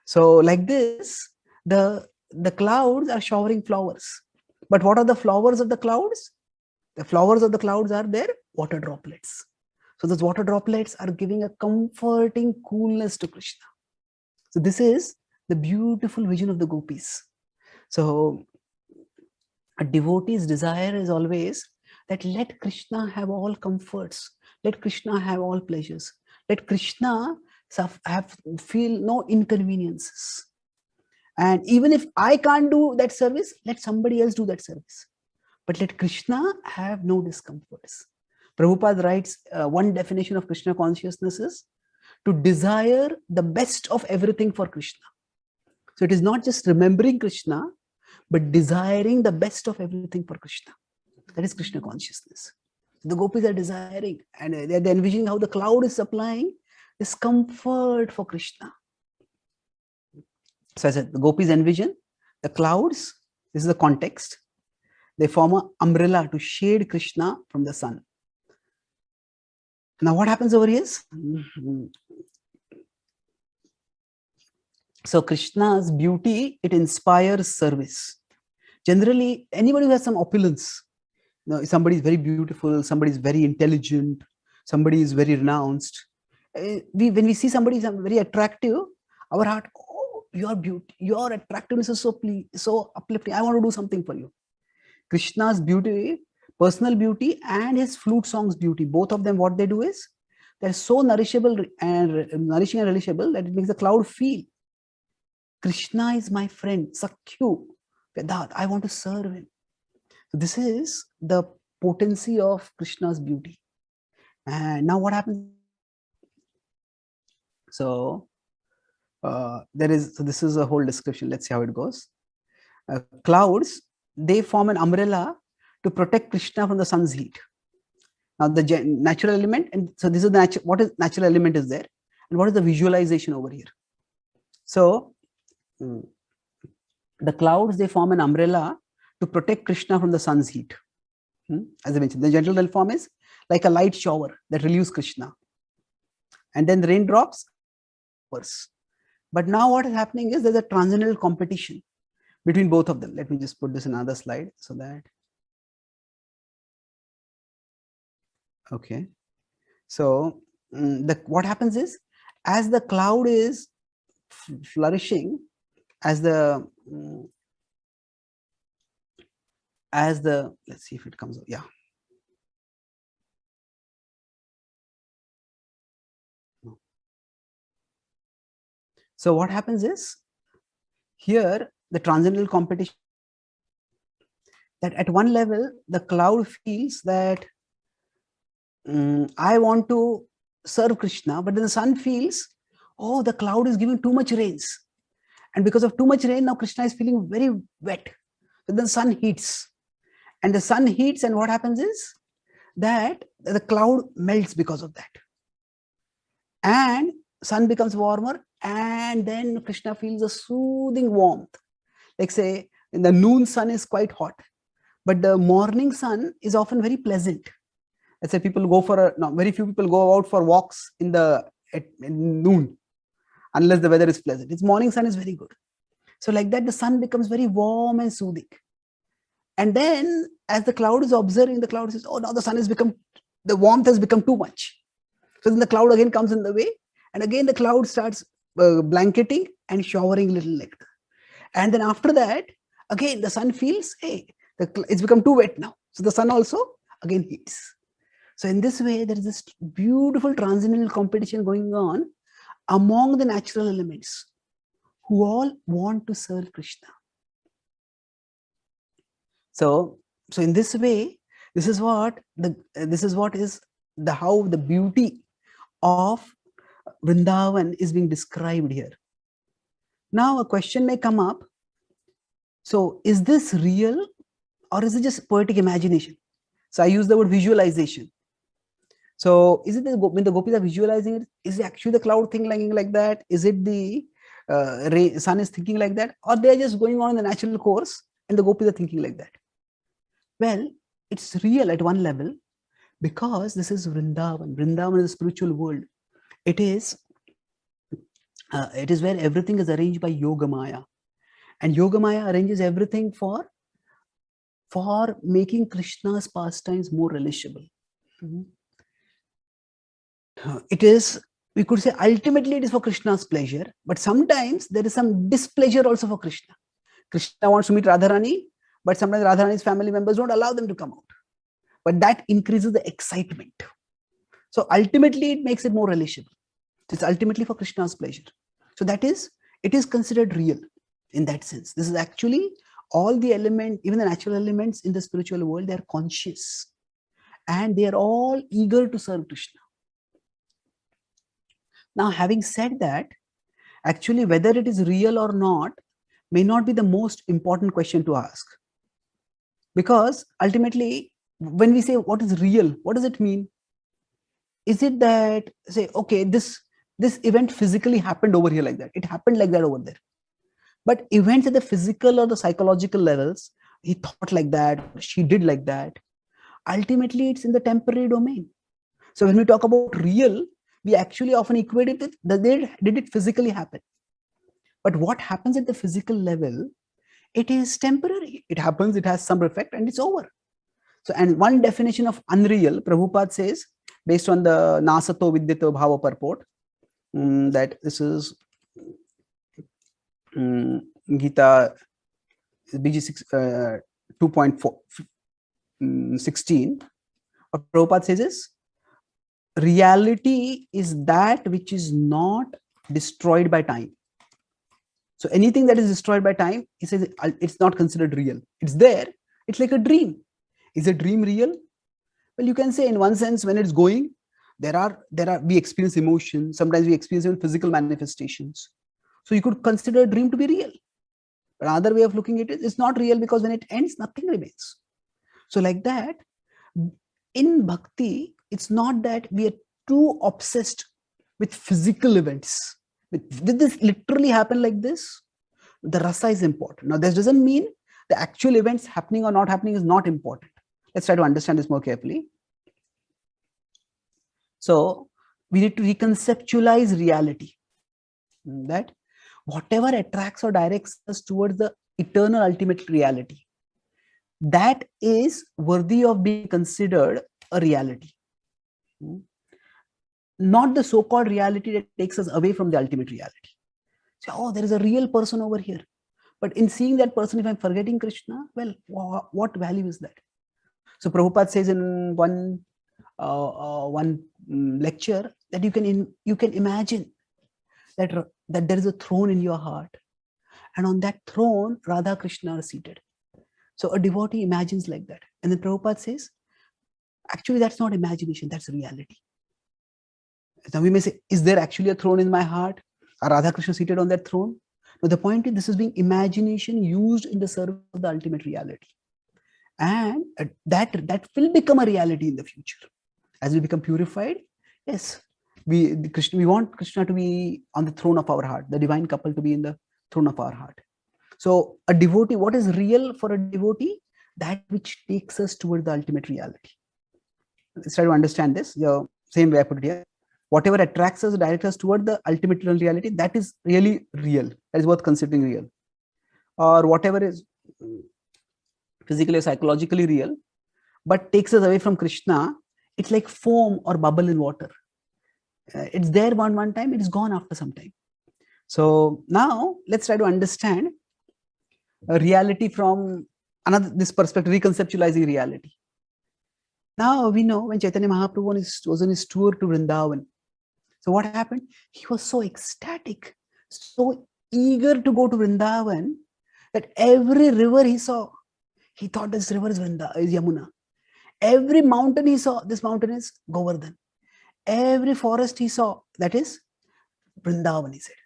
So like this, the the clouds are showering flowers. But what are the flowers of the clouds? The flowers of the clouds are their water droplets. So those water droplets are giving a comforting coolness to Krishna. So this is the beautiful vision of the gopis. So a devotee's desire is always that let Krishna have all comforts, let Krishna have all pleasures, let Krishna have, feel no inconveniences. And even if I can't do that service, let somebody else do that service. But let Krishna have no discomforts. Prabhupada writes uh, one definition of Krishna consciousness is to desire the best of everything for Krishna. So it is not just remembering Krishna, but desiring the best of everything for Krishna. That is Krishna consciousness. The gopis are desiring and they're envisioning how the cloud is supplying this comfort for Krishna. So as the gopis envision the clouds, this is the context. They form an umbrella to shade Krishna from the sun. Now, what happens over here is so Krishna's beauty, it inspires service. Generally, anybody who has some opulence, you know, somebody is very beautiful, somebody is very intelligent, somebody is very renounced. Eh, we, when we see somebody very attractive, our heart your beauty your attractiveness is so ple- so uplifting i want to do something for you krishna's beauty personal beauty and his flute songs beauty both of them what they do is they're so nourishable and nourishing and relishable that it makes the cloud feel krishna is my friend sakyu vedat i want to serve him so this is the potency of krishna's beauty and now what happens so uh, there is so this is a whole description let's see how it goes uh, clouds they form an umbrella to protect krishna from the sun's heat now the natural element and so this is the natu- what is natural element is there and what is the visualization over here so mm, the clouds they form an umbrella to protect krishna from the sun's heat hmm? as i mentioned the general form is like a light shower that relieves krishna and then the raindrops worse but now what is happening is there's a transcendental competition between both of them. Let me just put this in another slide so that. Okay. So mm, the, what happens is as the cloud is flourishing, as the, mm, as the, let's see if it comes, up. yeah So what happens is here the transcendental competition that at one level the cloud feels that um, I want to serve Krishna, but then the sun feels, oh, the cloud is giving too much rains. And because of too much rain, now Krishna is feeling very wet. So then the sun heats. And the sun heats, and what happens is that the cloud melts because of that. And sun becomes warmer and then krishna feels a soothing warmth like say the noon sun is quite hot but the morning sun is often very pleasant I say people go for a no, very few people go out for walks in the at, at noon unless the weather is pleasant its morning sun is very good so like that the sun becomes very warm and soothing and then as the cloud is observing the cloud says oh now the sun has become the warmth has become too much so then the cloud again comes in the way and again the cloud starts uh, blanketing and showering little nectar and then after that again the sun feels hey the, it's become too wet now so the sun also again heats so in this way there is this beautiful transcendental competition going on among the natural elements who all want to serve krishna so so in this way this is what the this is what is the how the beauty of Vrindavan is being described here. Now, a question may come up. So, is this real or is it just poetic imagination? So, I use the word visualization. So, is it the, when the gopis are visualizing it? Is it actually the cloud thing lying like that? Is it the uh, ray, sun is thinking like that? Or they are just going on in the natural course and the gopis are thinking like that? Well, it's real at one level because this is Vrindavan. Vrindavan is a spiritual world. It is uh, it is where everything is arranged by Yogamaya, and Yogamaya arranges everything for for making Krishna's pastimes more relishable. Mm-hmm. it is we could say ultimately it is for Krishna's pleasure, but sometimes there is some displeasure also for Krishna. Krishna wants to meet Radharani, but sometimes Radharani's family members don't allow them to come out. But that increases the excitement. So ultimately, it makes it more relational. It's ultimately for Krishna's pleasure. So that is, it is considered real in that sense. This is actually all the element, even the natural elements in the spiritual world, they are conscious and they are all eager to serve Krishna. Now, having said that, actually, whether it is real or not may not be the most important question to ask. Because ultimately, when we say what is real, what does it mean? is it that say okay this this event physically happened over here like that it happened like that over there but events at the physical or the psychological levels he thought like that she did like that ultimately it's in the temporary domain so when we talk about real we actually often equate it with that they did it physically happen but what happens at the physical level it is temporary it happens it has some effect and it's over so and one definition of unreal prabhupada says based on the Nasato Vidyato Bhava purport um, that this is um, Gita BG6 uh, mm, Prabhupada says this reality is that which is not destroyed by time. So anything that is destroyed by time, he says it's not considered real. It's there. It's like a dream. Is a dream real? well you can say in one sense when it's going there are there are we experience emotion sometimes we experience even physical manifestations so you could consider a dream to be real but another way of looking at it is not real because when it ends nothing remains so like that in bhakti it's not that we are too obsessed with physical events did this literally happen like this the rasa is important now this doesn't mean the actual events happening or not happening is not important Let's try to understand this more carefully. So we need to reconceptualize reality hmm, that whatever attracts or directs us towards the eternal ultimate reality that is worthy of being considered a reality hmm. not the so-called reality that takes us away from the ultimate reality so oh there is a real person over here but in seeing that person if i'm forgetting krishna well what value is that so Prabhupada says in one uh, uh, one mm, lecture that you can in, you can imagine that that there is a throne in your heart, and on that throne Radha Krishna are seated. So a devotee imagines like that, and then Prabhupada says, actually that's not imagination, that's reality. Now we may say, is there actually a throne in my heart? Are Radha Krishna seated on that throne? But the point is, this is being imagination used in the service of the ultimate reality and uh, that that will become a reality in the future as we become purified yes we krishna we want krishna to be on the throne of our heart the divine couple to be in the throne of our heart so a devotee what is real for a devotee that which takes us toward the ultimate reality let's try to understand this the same way i put it here whatever attracts us directs us toward the ultimate reality that is really real that is worth considering real or whatever is physically or psychologically real, but takes us away from Krishna, it's like foam or bubble in water. Uh, it's there one one time, it is gone after some time. So now let's try to understand reality from another this perspective, reconceptualizing reality. Now we know when Chaitanya Mahaprabhu was on his tour to Vrindavan. So what happened? He was so ecstatic, so eager to go to Vrindavan that every river he saw, he thought this river is, Vrinda, is Yamuna. Every mountain he saw, this mountain is Govardhan. Every forest he saw, that is Vrindavan, he said.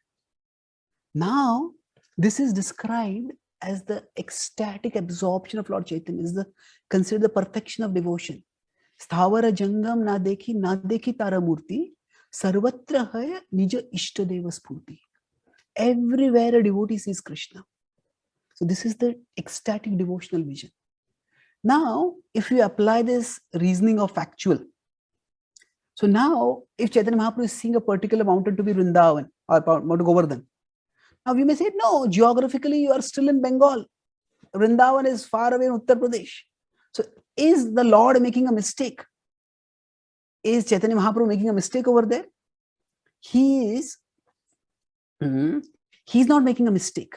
Now, this is described as the ecstatic absorption of Lord Chaitanya, is the considered the perfection of devotion. Sthavara jangam na देखी na देखी taramurti sarvatra सर्वत्र nija निज इष्ट देव स्फूर्ति everywhere devotee sees so this is the ecstatic devotional vision. Now, if you apply this reasoning of factual, so now if Chaitanya Mahaprabhu is seeing a particular mountain to be Vrindavan or Mount Govardhan, now we may say, no, geographically you are still in Bengal. Vrindavan is far away in Uttar Pradesh. So is the Lord making a mistake? Is Chaitanya Mahaprabhu making a mistake over there? He is, mm, he's not making a mistake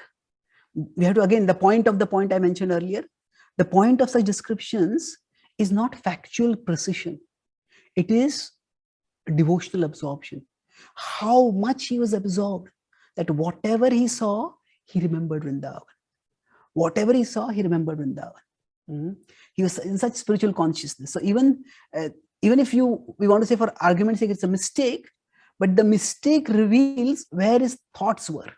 we have to again the point of the point i mentioned earlier the point of such descriptions is not factual precision it is devotional absorption how much he was absorbed that whatever he saw he remembered vrindavan whatever he saw he remembered vrindavan mm -hmm. he was in such spiritual consciousness so even uh, even if you we want to say for argument's sake it's a mistake but the mistake reveals where his thoughts were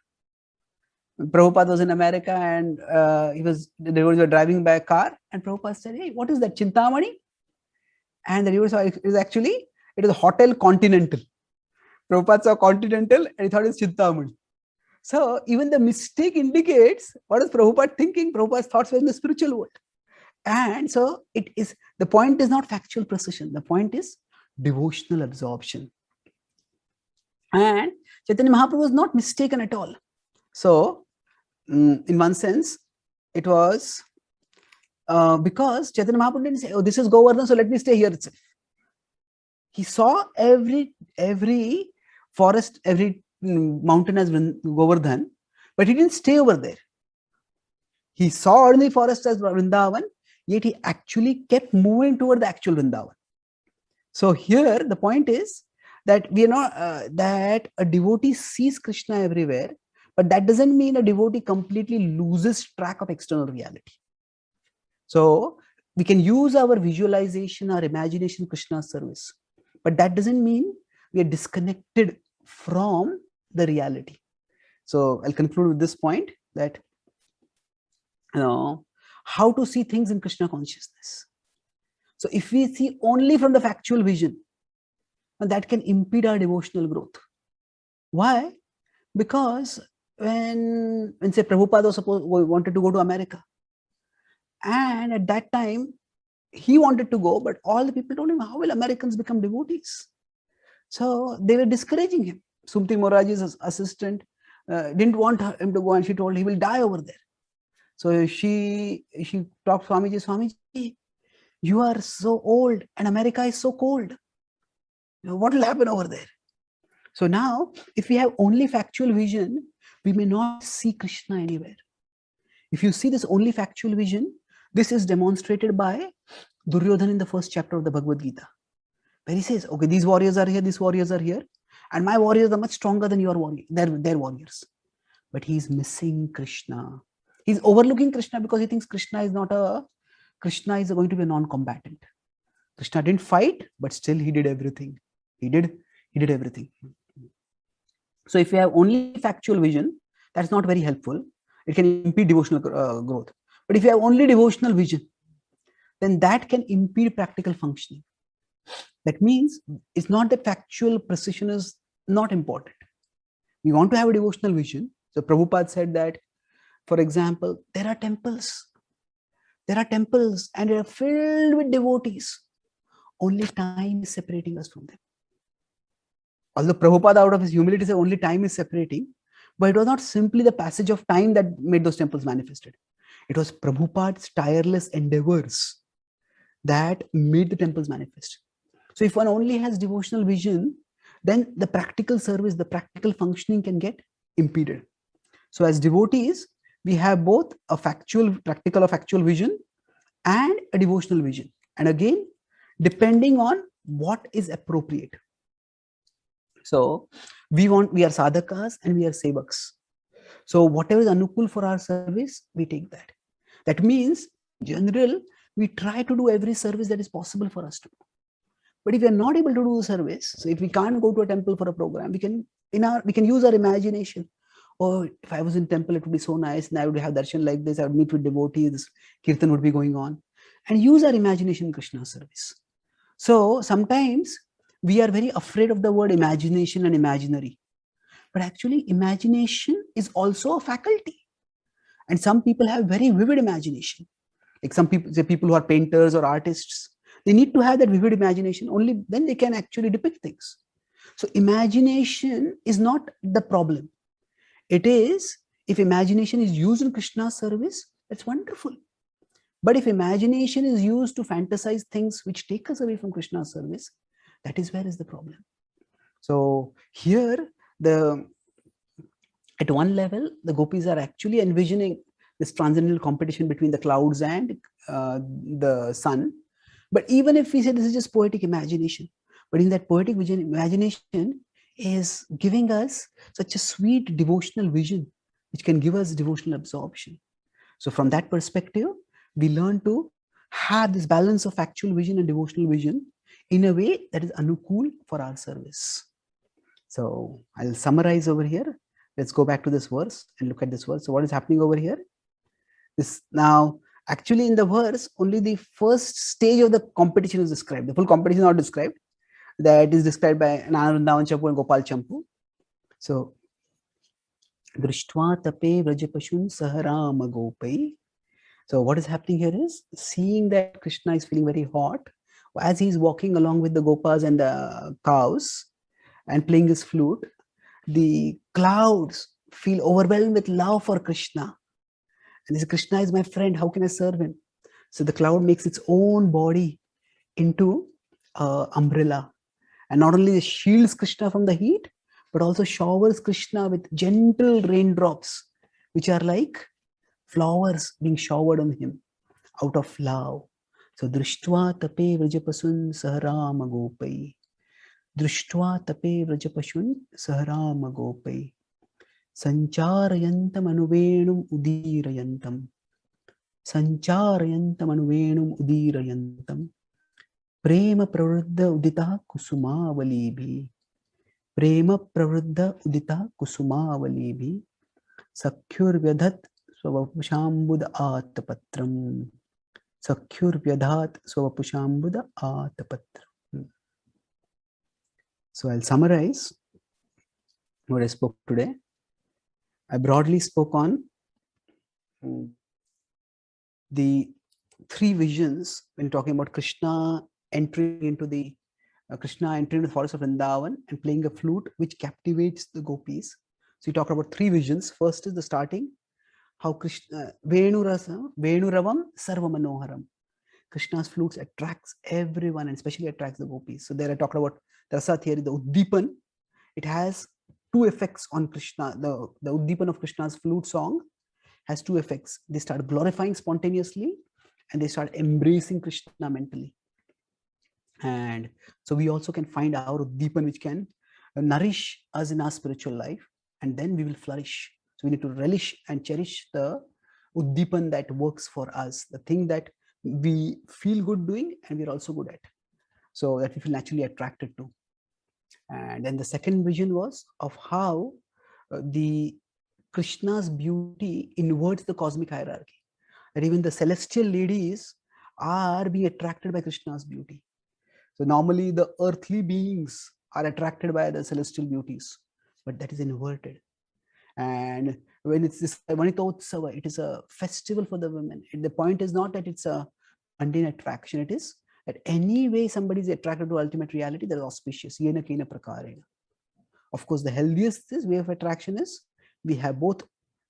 Prabhupada was in America and uh, he was the devotees were driving by a car, and Prabhupada said, "Hey, what is that Chintamani?" And the devotee is actually it is Hotel Continental. Prabhupada saw Continental and he thought it's Chintamani. So even the mistake indicates what is Prabhupada thinking. Prabhupada's thoughts were in the spiritual world, and so it is the point is not factual precision. The point is devotional absorption. And Chaitanya Mahaprabhu was not mistaken at all. So Mm, in one sense, it was uh, because Chaitanya Mahaprabhu didn't say, oh, this is Govardhan, so let me stay here itself. He saw every every forest, every mm, mountain as Govardhan, but he didn't stay over there. He saw only forest as Vrindavan, yet he actually kept moving toward the actual Vrindavan. So here the point is that we are not uh, that a devotee sees Krishna everywhere, but that doesn't mean a devotee completely loses track of external reality so we can use our visualization our imagination krishna service but that doesn't mean we are disconnected from the reality so i'll conclude with this point that you know how to see things in krishna consciousness so if we see only from the factual vision that can impede our devotional growth why because when when say Prabhupada was supposed wanted to go to America, and at that time he wanted to go, but all the people told him, "How will Americans become devotees?" So they were discouraging him. Sumti Moraji's assistant uh, didn't want him to go, and she told he will die over there. So she she talked Swamiji, Swamiji, you are so old, and America is so cold. What will happen over there? So now, if we have only factual vision, we may not see Krishna anywhere. If you see this only factual vision, this is demonstrated by Duryodhan in the first chapter of the Bhagavad Gita, where he says, okay, these warriors are here, these warriors are here, and my warriors are much stronger than your warrior, their, their warriors. But he's missing Krishna. He's overlooking Krishna because he thinks Krishna is not a, Krishna is going to be a non-combatant. Krishna didn't fight, but still he did everything. He did, he did everything. So if you have only factual vision, that's not very helpful. It can impede devotional uh, growth. But if you have only devotional vision, then that can impede practical functioning. That means it's not that factual precision is not important. We want to have a devotional vision. So Prabhupada said that, for example, there are temples. There are temples and they are filled with devotees. Only time is separating us from them although Prabhupada out of his humility said only time is separating, but it was not simply the passage of time that made those temples manifested. It was Prabhupada's tireless endeavors that made the temples manifest. So if one only has devotional vision, then the practical service, the practical functioning can get impeded. So as devotees, we have both a factual, practical of factual vision and a devotional vision. And again, depending on what is appropriate. So we want we are sadhakas and we are sevaks. So whatever is anukul for our service, we take that. That means, general, we try to do every service that is possible for us to do. But if we are not able to do the service, so if we can't go to a temple for a program, we can in our we can use our imagination. Oh, if I was in temple, it would be so nice, and I would have darshan like this. I would meet with devotees. This kirtan would be going on, and use our imagination Krishna service. So sometimes we are very afraid of the word imagination and imaginary but actually imagination is also a faculty and some people have very vivid imagination like some people say people who are painters or artists they need to have that vivid imagination only then they can actually depict things so imagination is not the problem it is if imagination is used in krishna's service it's wonderful but if imagination is used to fantasize things which take us away from krishna's service that is where is the problem so here the at one level the gopis are actually envisioning this transcendental competition between the clouds and uh, the sun but even if we say this is just poetic imagination but in that poetic vision imagination is giving us such a sweet devotional vision which can give us devotional absorption so from that perspective we learn to have this balance of actual vision and devotional vision in a way that is anukul for our service. So I'll summarize over here. Let's go back to this verse and look at this verse. So what is happening over here? This now, actually in the verse, only the first stage of the competition is described. The full competition is not described. That is described by Nanandavan Champu and Gopal Champu. So, Drishtva tape vrajapashun saharama gopai. So what is happening here is seeing that Krishna is feeling very hot as he's walking along with the gopas and the cows and playing his flute, the clouds feel overwhelmed with love for Krishna. And he says, Krishna is my friend, how can I serve him? So the cloud makes its own body into an umbrella. And not only shields Krishna from the heat, but also showers Krishna with gentle raindrops, which are like flowers being showered on him out of love. दृष्ट्वा तपे व्रजपशुन् सह रामगोपै दृष्ट्वा तपे व्रजपशुन् सह रामगोपै सञ्चारयन्तमनुवेणुम् उदीरयन्तं सञ्चारयन्तमनुवेणुम् उदीरयन्तं प्रेमप्रवृद्ध उदिता कुसुमावलीभिः प्रेमप्रवृद्ध उदिता कुसुमावलीभिः सख्युर्व्यधत् स्ववशाम्बुद आत्तपत्रम् Sakyurvyadhat Swavapushambhuda Atapatra. Hmm. So I'll summarize what I spoke today. I broadly spoke on hmm, the three visions when talking about Krishna entering into the uh, Krishna entering the forest of Vrindavan and playing a flute which captivates the gopis. So he talked about three visions. First is the starting, how Krishna, uh, Venurasa, Venuravam Sarvamanoharam. Krishna's flutes attracts everyone and especially attracts the gopis. So there I talked about the rasa theory, the Uddipan. It has two effects on Krishna. The, the Uddipan of Krishna's flute song has two effects. They start glorifying spontaneously and they start embracing Krishna mentally. And so we also can find our Uddipan which can nourish us in our spiritual life and then we will flourish so we need to relish and cherish the uddipan that works for us, the thing that we feel good doing and we're also good at. So that we feel naturally attracted to. And then the second vision was of how uh, the Krishna's beauty inverts the cosmic hierarchy. That even the celestial ladies are being attracted by Krishna's beauty. So normally the earthly beings are attracted by the celestial beauties, but that is inverted and when it's this Vanitotsava, it is a festival for the women. The point is not that it's a mundane attraction, it is that any way somebody is attracted to ultimate reality, that is auspicious, Of course, the healthiest way of attraction is we have both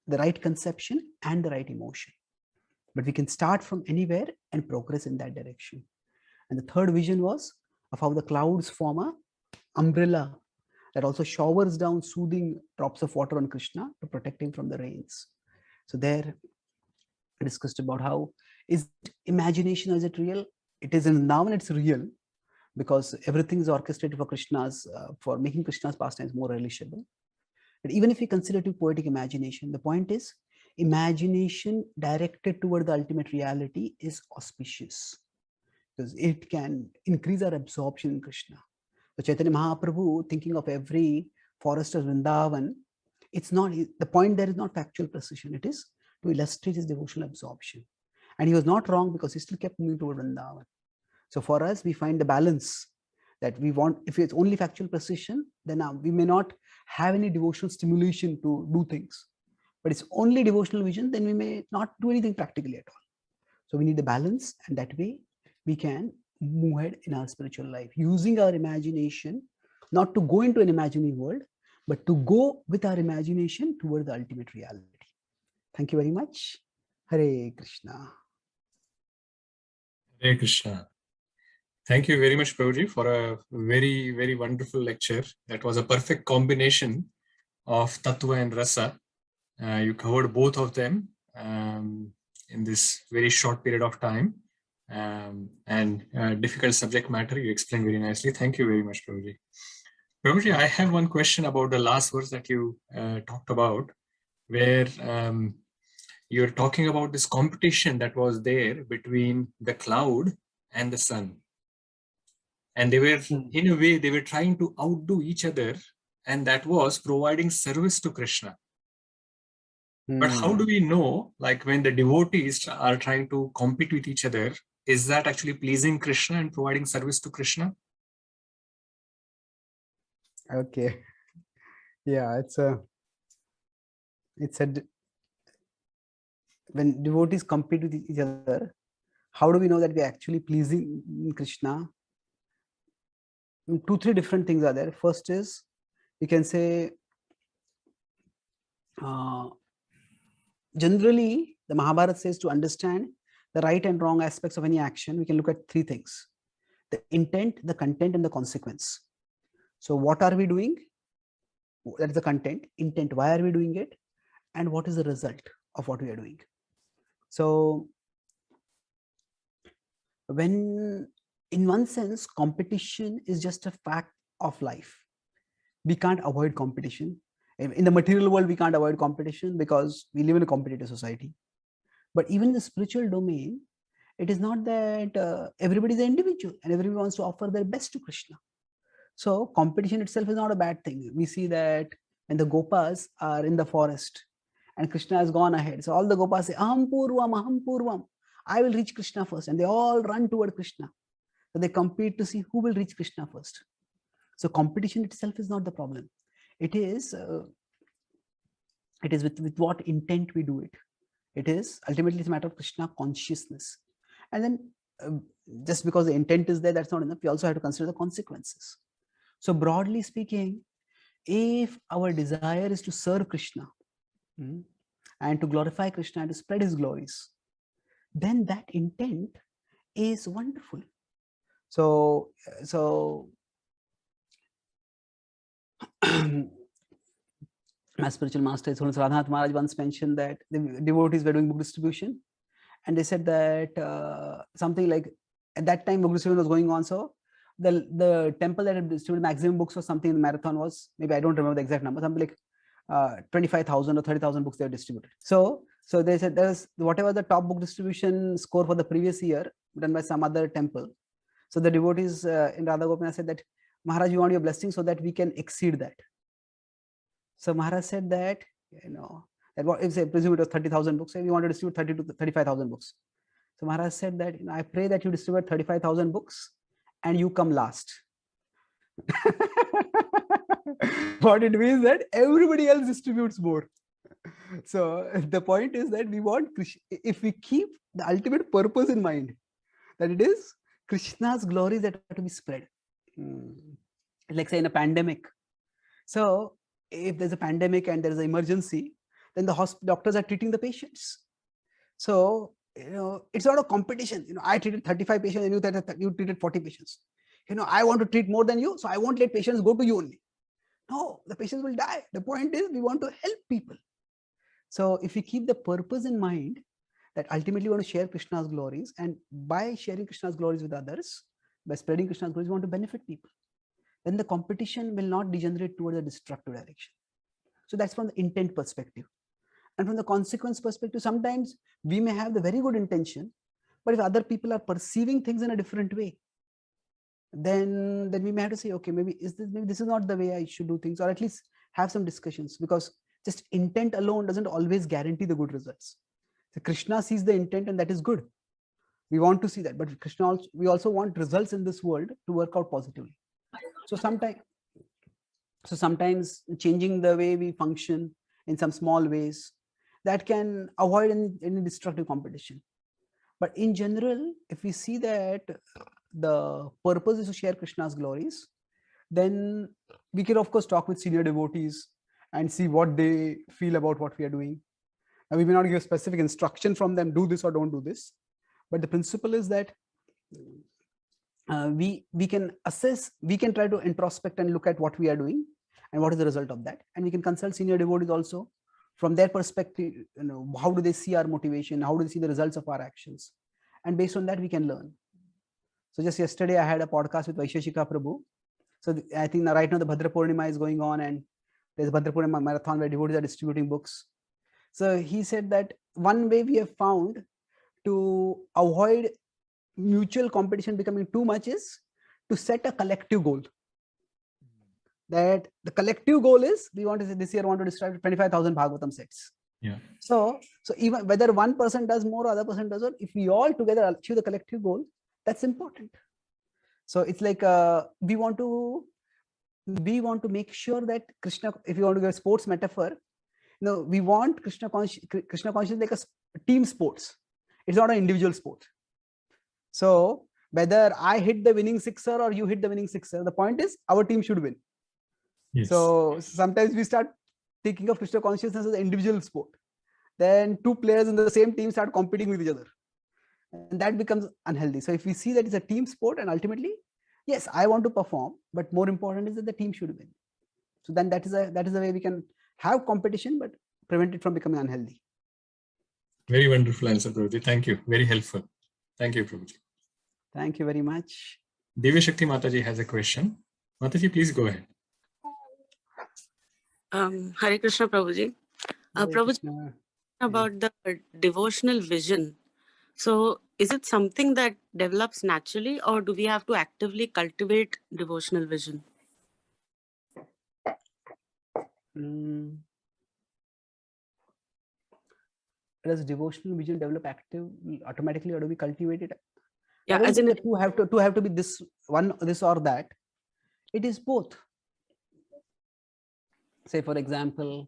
the right conception and the right emotion. But we can start from anywhere and progress in that direction. And the third vision was of how the clouds form a umbrella that also showers down soothing drops of water on Krishna to protect him from the rains. So there I discussed about how is imagination, is it real? It is in now and it's real because everything is orchestrated for Krishna's, uh, for making Krishna's pastimes more relishable. But even if we consider it poetic imagination, the point is imagination directed toward the ultimate reality is auspicious because it can increase our absorption in Krishna so Chaitanya Mahaprabhu thinking of every forest forester's Vrindavan, it's not the point there is not factual precision, it is to illustrate his devotional absorption. And he was not wrong because he still kept moving toward Vrindavan. So for us, we find the balance that we want, if it's only factual precision, then uh, we may not have any devotional stimulation to do things. But it's only devotional vision, then we may not do anything practically at all. So we need the balance and that way we can move ahead in our spiritual life using our imagination not to go into an imaginary world but to go with our imagination toward the ultimate reality thank you very much hare krishna hare krishna thank you very much Prabhuji, for a very very wonderful lecture that was a perfect combination of tattva and rasa uh, you covered both of them um, in this very short period of time um, and uh, difficult subject matter. You explained very nicely. Thank you very much, Prabhuji. Prabhuji, I have one question about the last verse that you uh, talked about, where um, you're talking about this competition that was there between the cloud and the sun. And they were, hmm. in a way, they were trying to outdo each other, and that was providing service to Krishna. But how hmm. do we know, like when the devotees are trying to compete with each other, is that actually pleasing krishna and providing service to krishna okay yeah it's a it's a when devotees compete with each other how do we know that we are actually pleasing krishna two three different things are there first is you can say uh, generally the mahabharata says to understand the right and wrong aspects of any action, we can look at three things, the intent, the content, and the consequence. So what are we doing? That's the content, intent, why are we doing it? And what is the result of what we are doing? So when in one sense, competition is just a fact of life. We can't avoid competition. In the material world, we can't avoid competition because we live in a competitive society but even the spiritual domain it is not that uh, everybody is an individual and everybody wants to offer their best to krishna so competition itself is not a bad thing we see that when the gopas are in the forest and krishna has gone ahead so all the gopas say aham purvam aham purvam i will reach krishna first and they all run toward krishna so they compete to see who will reach krishna first so competition itself is not the problem it is uh, it is with, with what intent we do it it is ultimately it's a matter of krishna consciousness and then um, just because the intent is there that's not enough we also have to consider the consequences so broadly speaking if our desire is to serve krishna hmm, and to glorify krishna and to spread his glories then that intent is wonderful so uh, so hmm, my spiritual master Sona Radhanath Maharaj once mentioned that the devotees were doing book distribution and they said that uh, something like at that time book distribution was going on so the the temple that had distributed maximum books or something in the marathon was maybe I don't remember the exact number something like uh, 25,000 or 30,000 books they were distributed so so they said there's whatever the top book distribution score for the previous year done by some other temple so the devotees uh, in Radha Gopinath said that Maharaj, you want your blessing so that we can exceed that. So Maharaj said that, you know, that what if say presume it was 30,000 books, and we want to distribute 30 to 35,000 books. So Maharaj said that, you know, I pray that you distribute 35,000 books and you come last. what it means that everybody else distributes more. So the point is that we want, if we keep the ultimate purpose in mind, that it is Krishna's glory that have to be spread. Mm. Like say in a pandemic. So if there's a pandemic and there's an emergency, then the doctors are treating the patients. So, you know, it's not a competition. You know, I treated 35 patients and you, treated, you treated 40 patients. You know, I want to treat more than you, so I won't let patients go to you only. No, the patients will die. The point is we want to help people. So if we keep the purpose in mind that ultimately we want to share Krishna's glories and by sharing Krishna's glories with others, by spreading Krishna's glories, we want to benefit people then the competition will not degenerate toward a destructive direction. So that's from the intent perspective. And from the consequence perspective, sometimes we may have the very good intention, but if other people are perceiving things in a different way, then then we may have to say, okay, maybe is this maybe this is not the way I should do things, or at least have some discussions because just intent alone doesn't always guarantee the good results. So Krishna sees the intent and that is good. We want to see that, but Krishna also we also want results in this world to work out positively so sometimes so sometimes changing the way we function in some small ways that can avoid any, any destructive competition but in general if we see that the purpose is to share krishna's glories then we can of course talk with senior devotees and see what they feel about what we are doing and we may not give specific instruction from them do this or don't do this but the principle is that uh, we we can assess we can try to introspect and look at what we are doing and what is the result of that and we can consult senior devotees also from their perspective you know how do they see our motivation how do they see the results of our actions and based on that we can learn so just yesterday i had a podcast with vaisheshika prabhu so the, i think now right now the bhadra purnima is going on and there's bhadra purnima marathon where devotees are distributing books so he said that one way we have found to avoid mutual competition becoming too much is to set a collective goal that the collective goal is we want to say this year want to distribute 25,000 Bhagavatam sets. Yeah. So, so even whether one person does more or other person does not, if we all together achieve the collective goal, that's important. So it's like uh, we want to we want to make sure that Krishna, if you want to give a sports metaphor, you know, we want Krishna consciousness Krishna like a team sports. It's not an individual sport. So whether I hit the winning sixer or you hit the winning sixer, the point is our team should win. Yes. So sometimes we start thinking of crystal consciousness as an individual sport. Then two players in the same team start competing with each other. And that becomes unhealthy. So if we see that it's a team sport and ultimately, yes, I want to perform, but more important is that the team should win. So then that is a that is the way we can have competition, but prevent it from becoming unhealthy. Very wonderful answer, Pravati. Thank you. Very helpful. Thank you, Prabhuji. Thank you very much. Devi Shakti Mataji has a question. Mataji, please go ahead. Um, Hare Krishna, Prabhuji. Uh, Prabhuji, Krishna. about the devotional vision. So, is it something that develops naturally, or do we have to actively cultivate devotional vision? Mm, does devotional vision develop active automatically or do we cultivate it yeah as in you have to to have to be this one this or that it is both say for example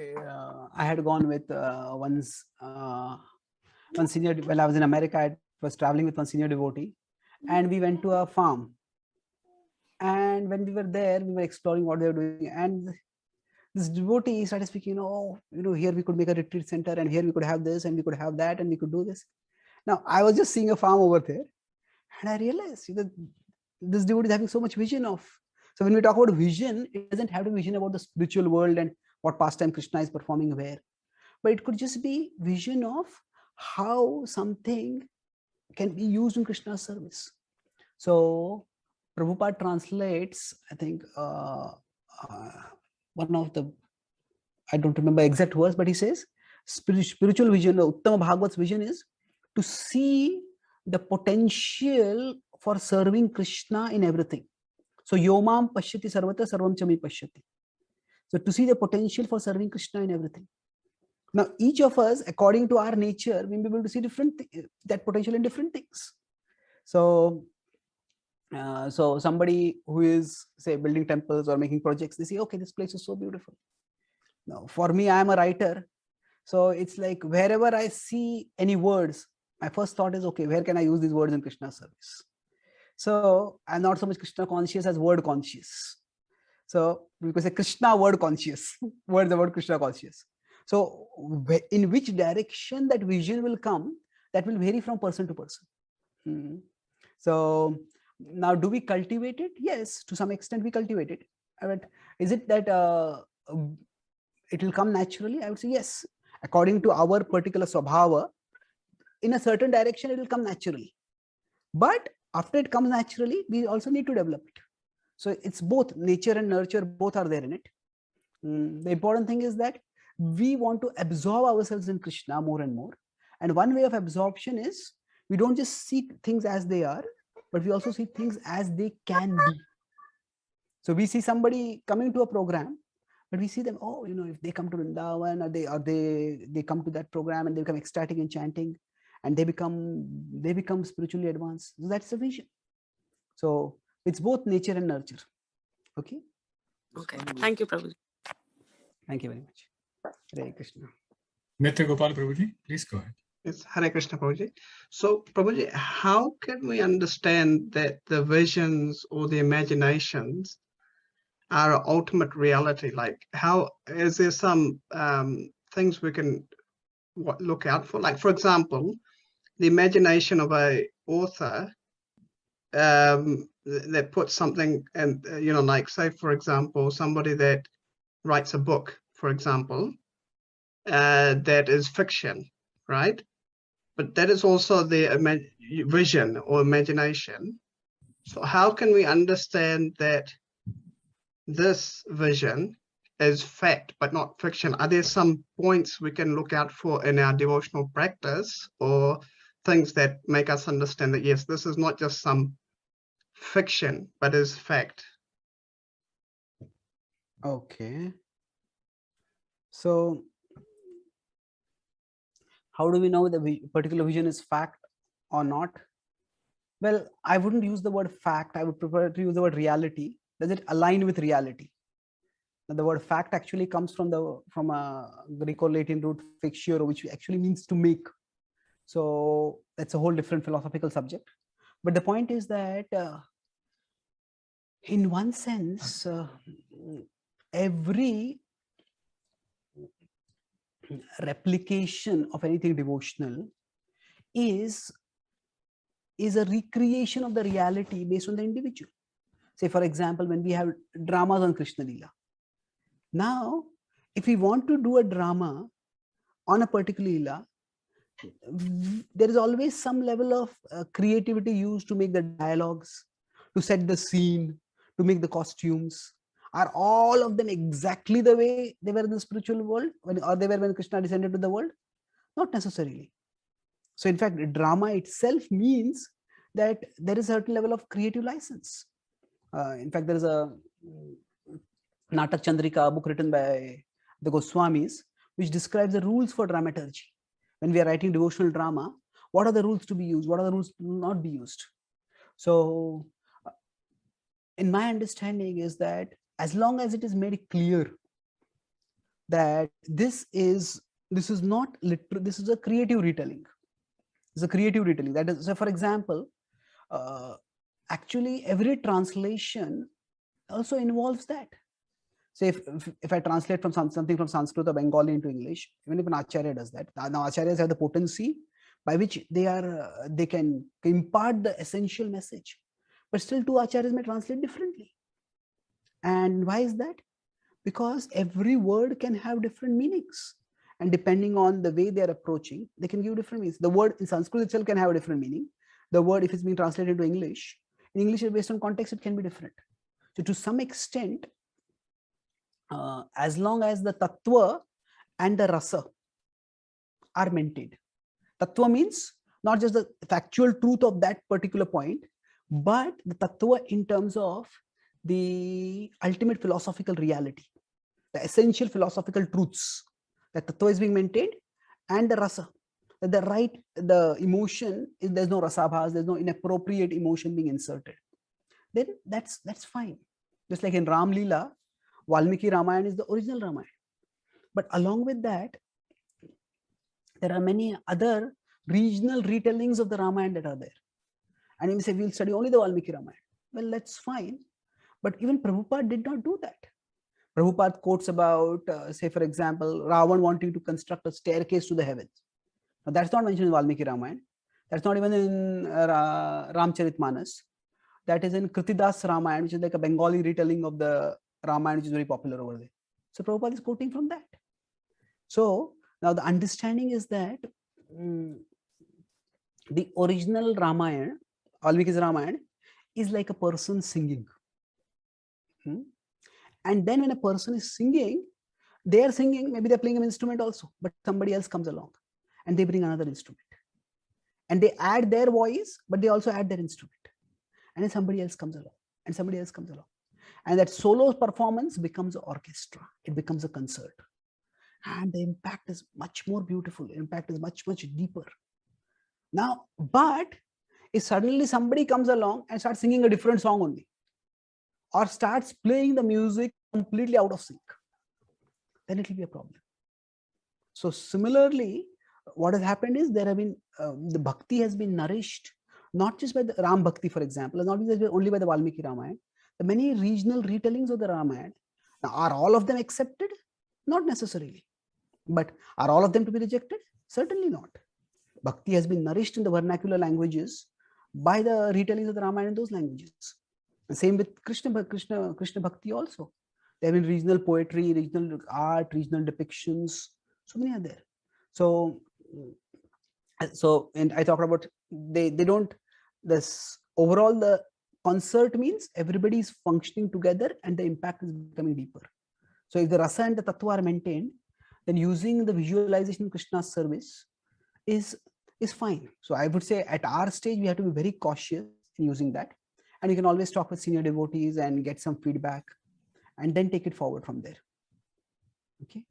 uh, i had gone with uh, once uh, one senior while i was in america i was traveling with one senior devotee and we went to a farm and when we were there we were exploring what they were doing and this devotee started speaking, oh, you know, here we could make a retreat center and here we could have this and we could have that and we could do this. Now, I was just seeing a farm over there and I realized that this devotee is having so much vision of. So when we talk about vision, it doesn't have to be vision about the spiritual world and what pastime Krishna is performing where, but it could just be vision of how something can be used in Krishna's service. So Prabhupada translates, I think, uh, uh, one of the I don't remember exact words, but he says spiritual vision, Uttama Bhagavat's vision is to see the potential for serving Krishna in everything. So Yomam Pashyati Sarvata Sarvam Chami Pashyati. So to see the potential for serving Krishna in everything. Now, each of us, according to our nature, we'll be able to see different that potential in different things. So uh, so somebody who is say building temples or making projects they say okay this place is so beautiful now for me i am a writer so it's like wherever i see any words my first thought is okay where can i use these words in krishna service so i'm not so much krishna conscious as word conscious so we could say krishna word conscious the word krishna conscious so in which direction that vision will come that will vary from person to person mm -hmm. so now, do we cultivate it? Yes, to some extent we cultivate it. But is it that uh, it will come naturally? I would say yes. According to our particular swabhava, in a certain direction, it will come naturally. But after it comes naturally, we also need to develop it. So it's both nature and nurture, both are there in it. Mm, the important thing is that we want to absorb ourselves in Krishna more and more. And one way of absorption is we don't just see things as they are, but we also see things as they can be. So we see somebody coming to a program, but we see them, oh, you know, if they come to Vrindavan or they or they they come to that program and they become ecstatic and chanting and they become they become spiritually advanced. So that's the vision. So it's both nature and nurture. Okay. Okay. So, Thank you, Prabhuji. Thank you very much. Hare Krishna. Nitya Gopal Prabhuji, please go ahead. Yes, Hare Krishna Prabhuji. So, Prabhuji, how can we understand that the visions or the imaginations are ultimate reality? Like, how is there some um, things we can what, look out for? Like, for example, the imagination of a author um, that puts something, and uh, you know, like, say, for example, somebody that writes a book, for example, uh, that is fiction, right? but that is also the vision or imagination. So how can we understand that this vision is fact but not fiction? Are there some points we can look out for in our devotional practice or things that make us understand that yes, this is not just some fiction but is fact? Okay. So how do we know the particular vision is fact or not? Well, I wouldn't use the word fact. I would prefer to use the word reality. Does it align with reality? the word fact actually comes from the from a greek or latin root fixture which actually means to make so that's a whole different philosophical subject but the point is that uh, in one sense uh, every replication of anything devotional is is a recreation of the reality based on the individual say for example when we have dramas on krishna Lila. now if we want to do a drama on a particular Lila, there is always some level of uh, creativity used to make the dialogues to set the scene to make the costumes are all of them exactly the way they were in the spiritual world when, or they were when Krishna descended to the world? Not necessarily. So in fact, drama itself means that there is a certain level of creative license. Uh, in fact, there is a mm, Natak Chandrika book written by the Goswamis, which describes the rules for dramaturgy. When we are writing devotional drama, what are the rules to be used? What are the rules not be used? So uh, in my understanding is that as long as it is made clear that this is this is not literal this is a creative retelling it's a creative retelling that is so for example uh, actually every translation also involves that say so if, if, if, I translate from something from Sanskrit or Bengali into English, even if an Acharya does that, now Acharyas have the potency by which they are uh, they can impart the essential message, but still two Acharyas may translate differently. And why is that? Because every word can have different meanings. And depending on the way they're approaching, they can give different meanings. The word in Sanskrit itself can have a different meaning. The word, if it's being translated to English, in English, based on context, it can be different. So to some extent, uh, as long as the tattva and the rasa are maintained, tattva means not just the factual truth of that particular point, but the tattva in terms of the ultimate philosophical reality, the essential philosophical truths that tattva is being maintained and the rasa, that the right, the emotion, if there's no rasabhas, there's no inappropriate emotion being inserted. Then that's that's fine. Just like in Ram Leela, Valmiki Ramayana is the original Ramayana. But along with that, there are many other regional retellings of the Ramayana that are there. And you say, we'll study only the Valmiki Ramayana. Well, that's fine. But even Prabhupada did not do that. Prabhupada quotes about, uh, say, for example, Ravan wanting to construct a staircase to the heavens. Now, that's not mentioned in Valmiki Ramayana. That's not even in uh, That is in Kritidas Ramayana, which is like a Bengali retelling of the Ramayana, which is very popular over there. So Prabhupada is quoting from that. So now the understanding is that um, the original Ramayana, Alviki's Ramayana, is like a person singing. Hmm? And then when a person is singing, they are singing, maybe they're playing an instrument also, but somebody else comes along and they bring another instrument. And they add their voice, but they also add their instrument. And then somebody else comes along and somebody else comes along. And that solo performance becomes an orchestra, it becomes a concert. And the impact is much more beautiful, the impact is much, much deeper. Now, but if suddenly somebody comes along and starts singing a different song only, or starts playing the music completely out of sync then it will be a problem so similarly what has happened is there have been um, the bhakti has been nourished not just by the ram bhakti for example not just only by the valmiki ramayana the many regional retellings of the ramayana are all of them accepted not necessarily but are all of them to be rejected certainly not bhakti has been nourished in the vernacular languages by the retellings of the ramayana in those languages same with Krishna, Krishna, Krishna Bhakti also. There have been regional poetry, regional art, regional depictions. So many are there. So, so and I talked about they they don't this overall the concert means everybody is functioning together and the impact is becoming deeper. So if the rasa and the tattva are maintained, then using the visualization Krishna's service is is fine. So I would say at our stage we have to be very cautious in using that. And you can always talk with senior devotees and get some feedback and then take it forward from there. Okay.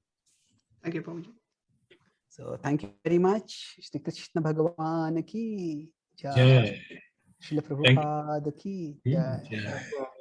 Thank you, Prabhuji. So thank you very much. Shri Krishna Bhagavan ki. Shri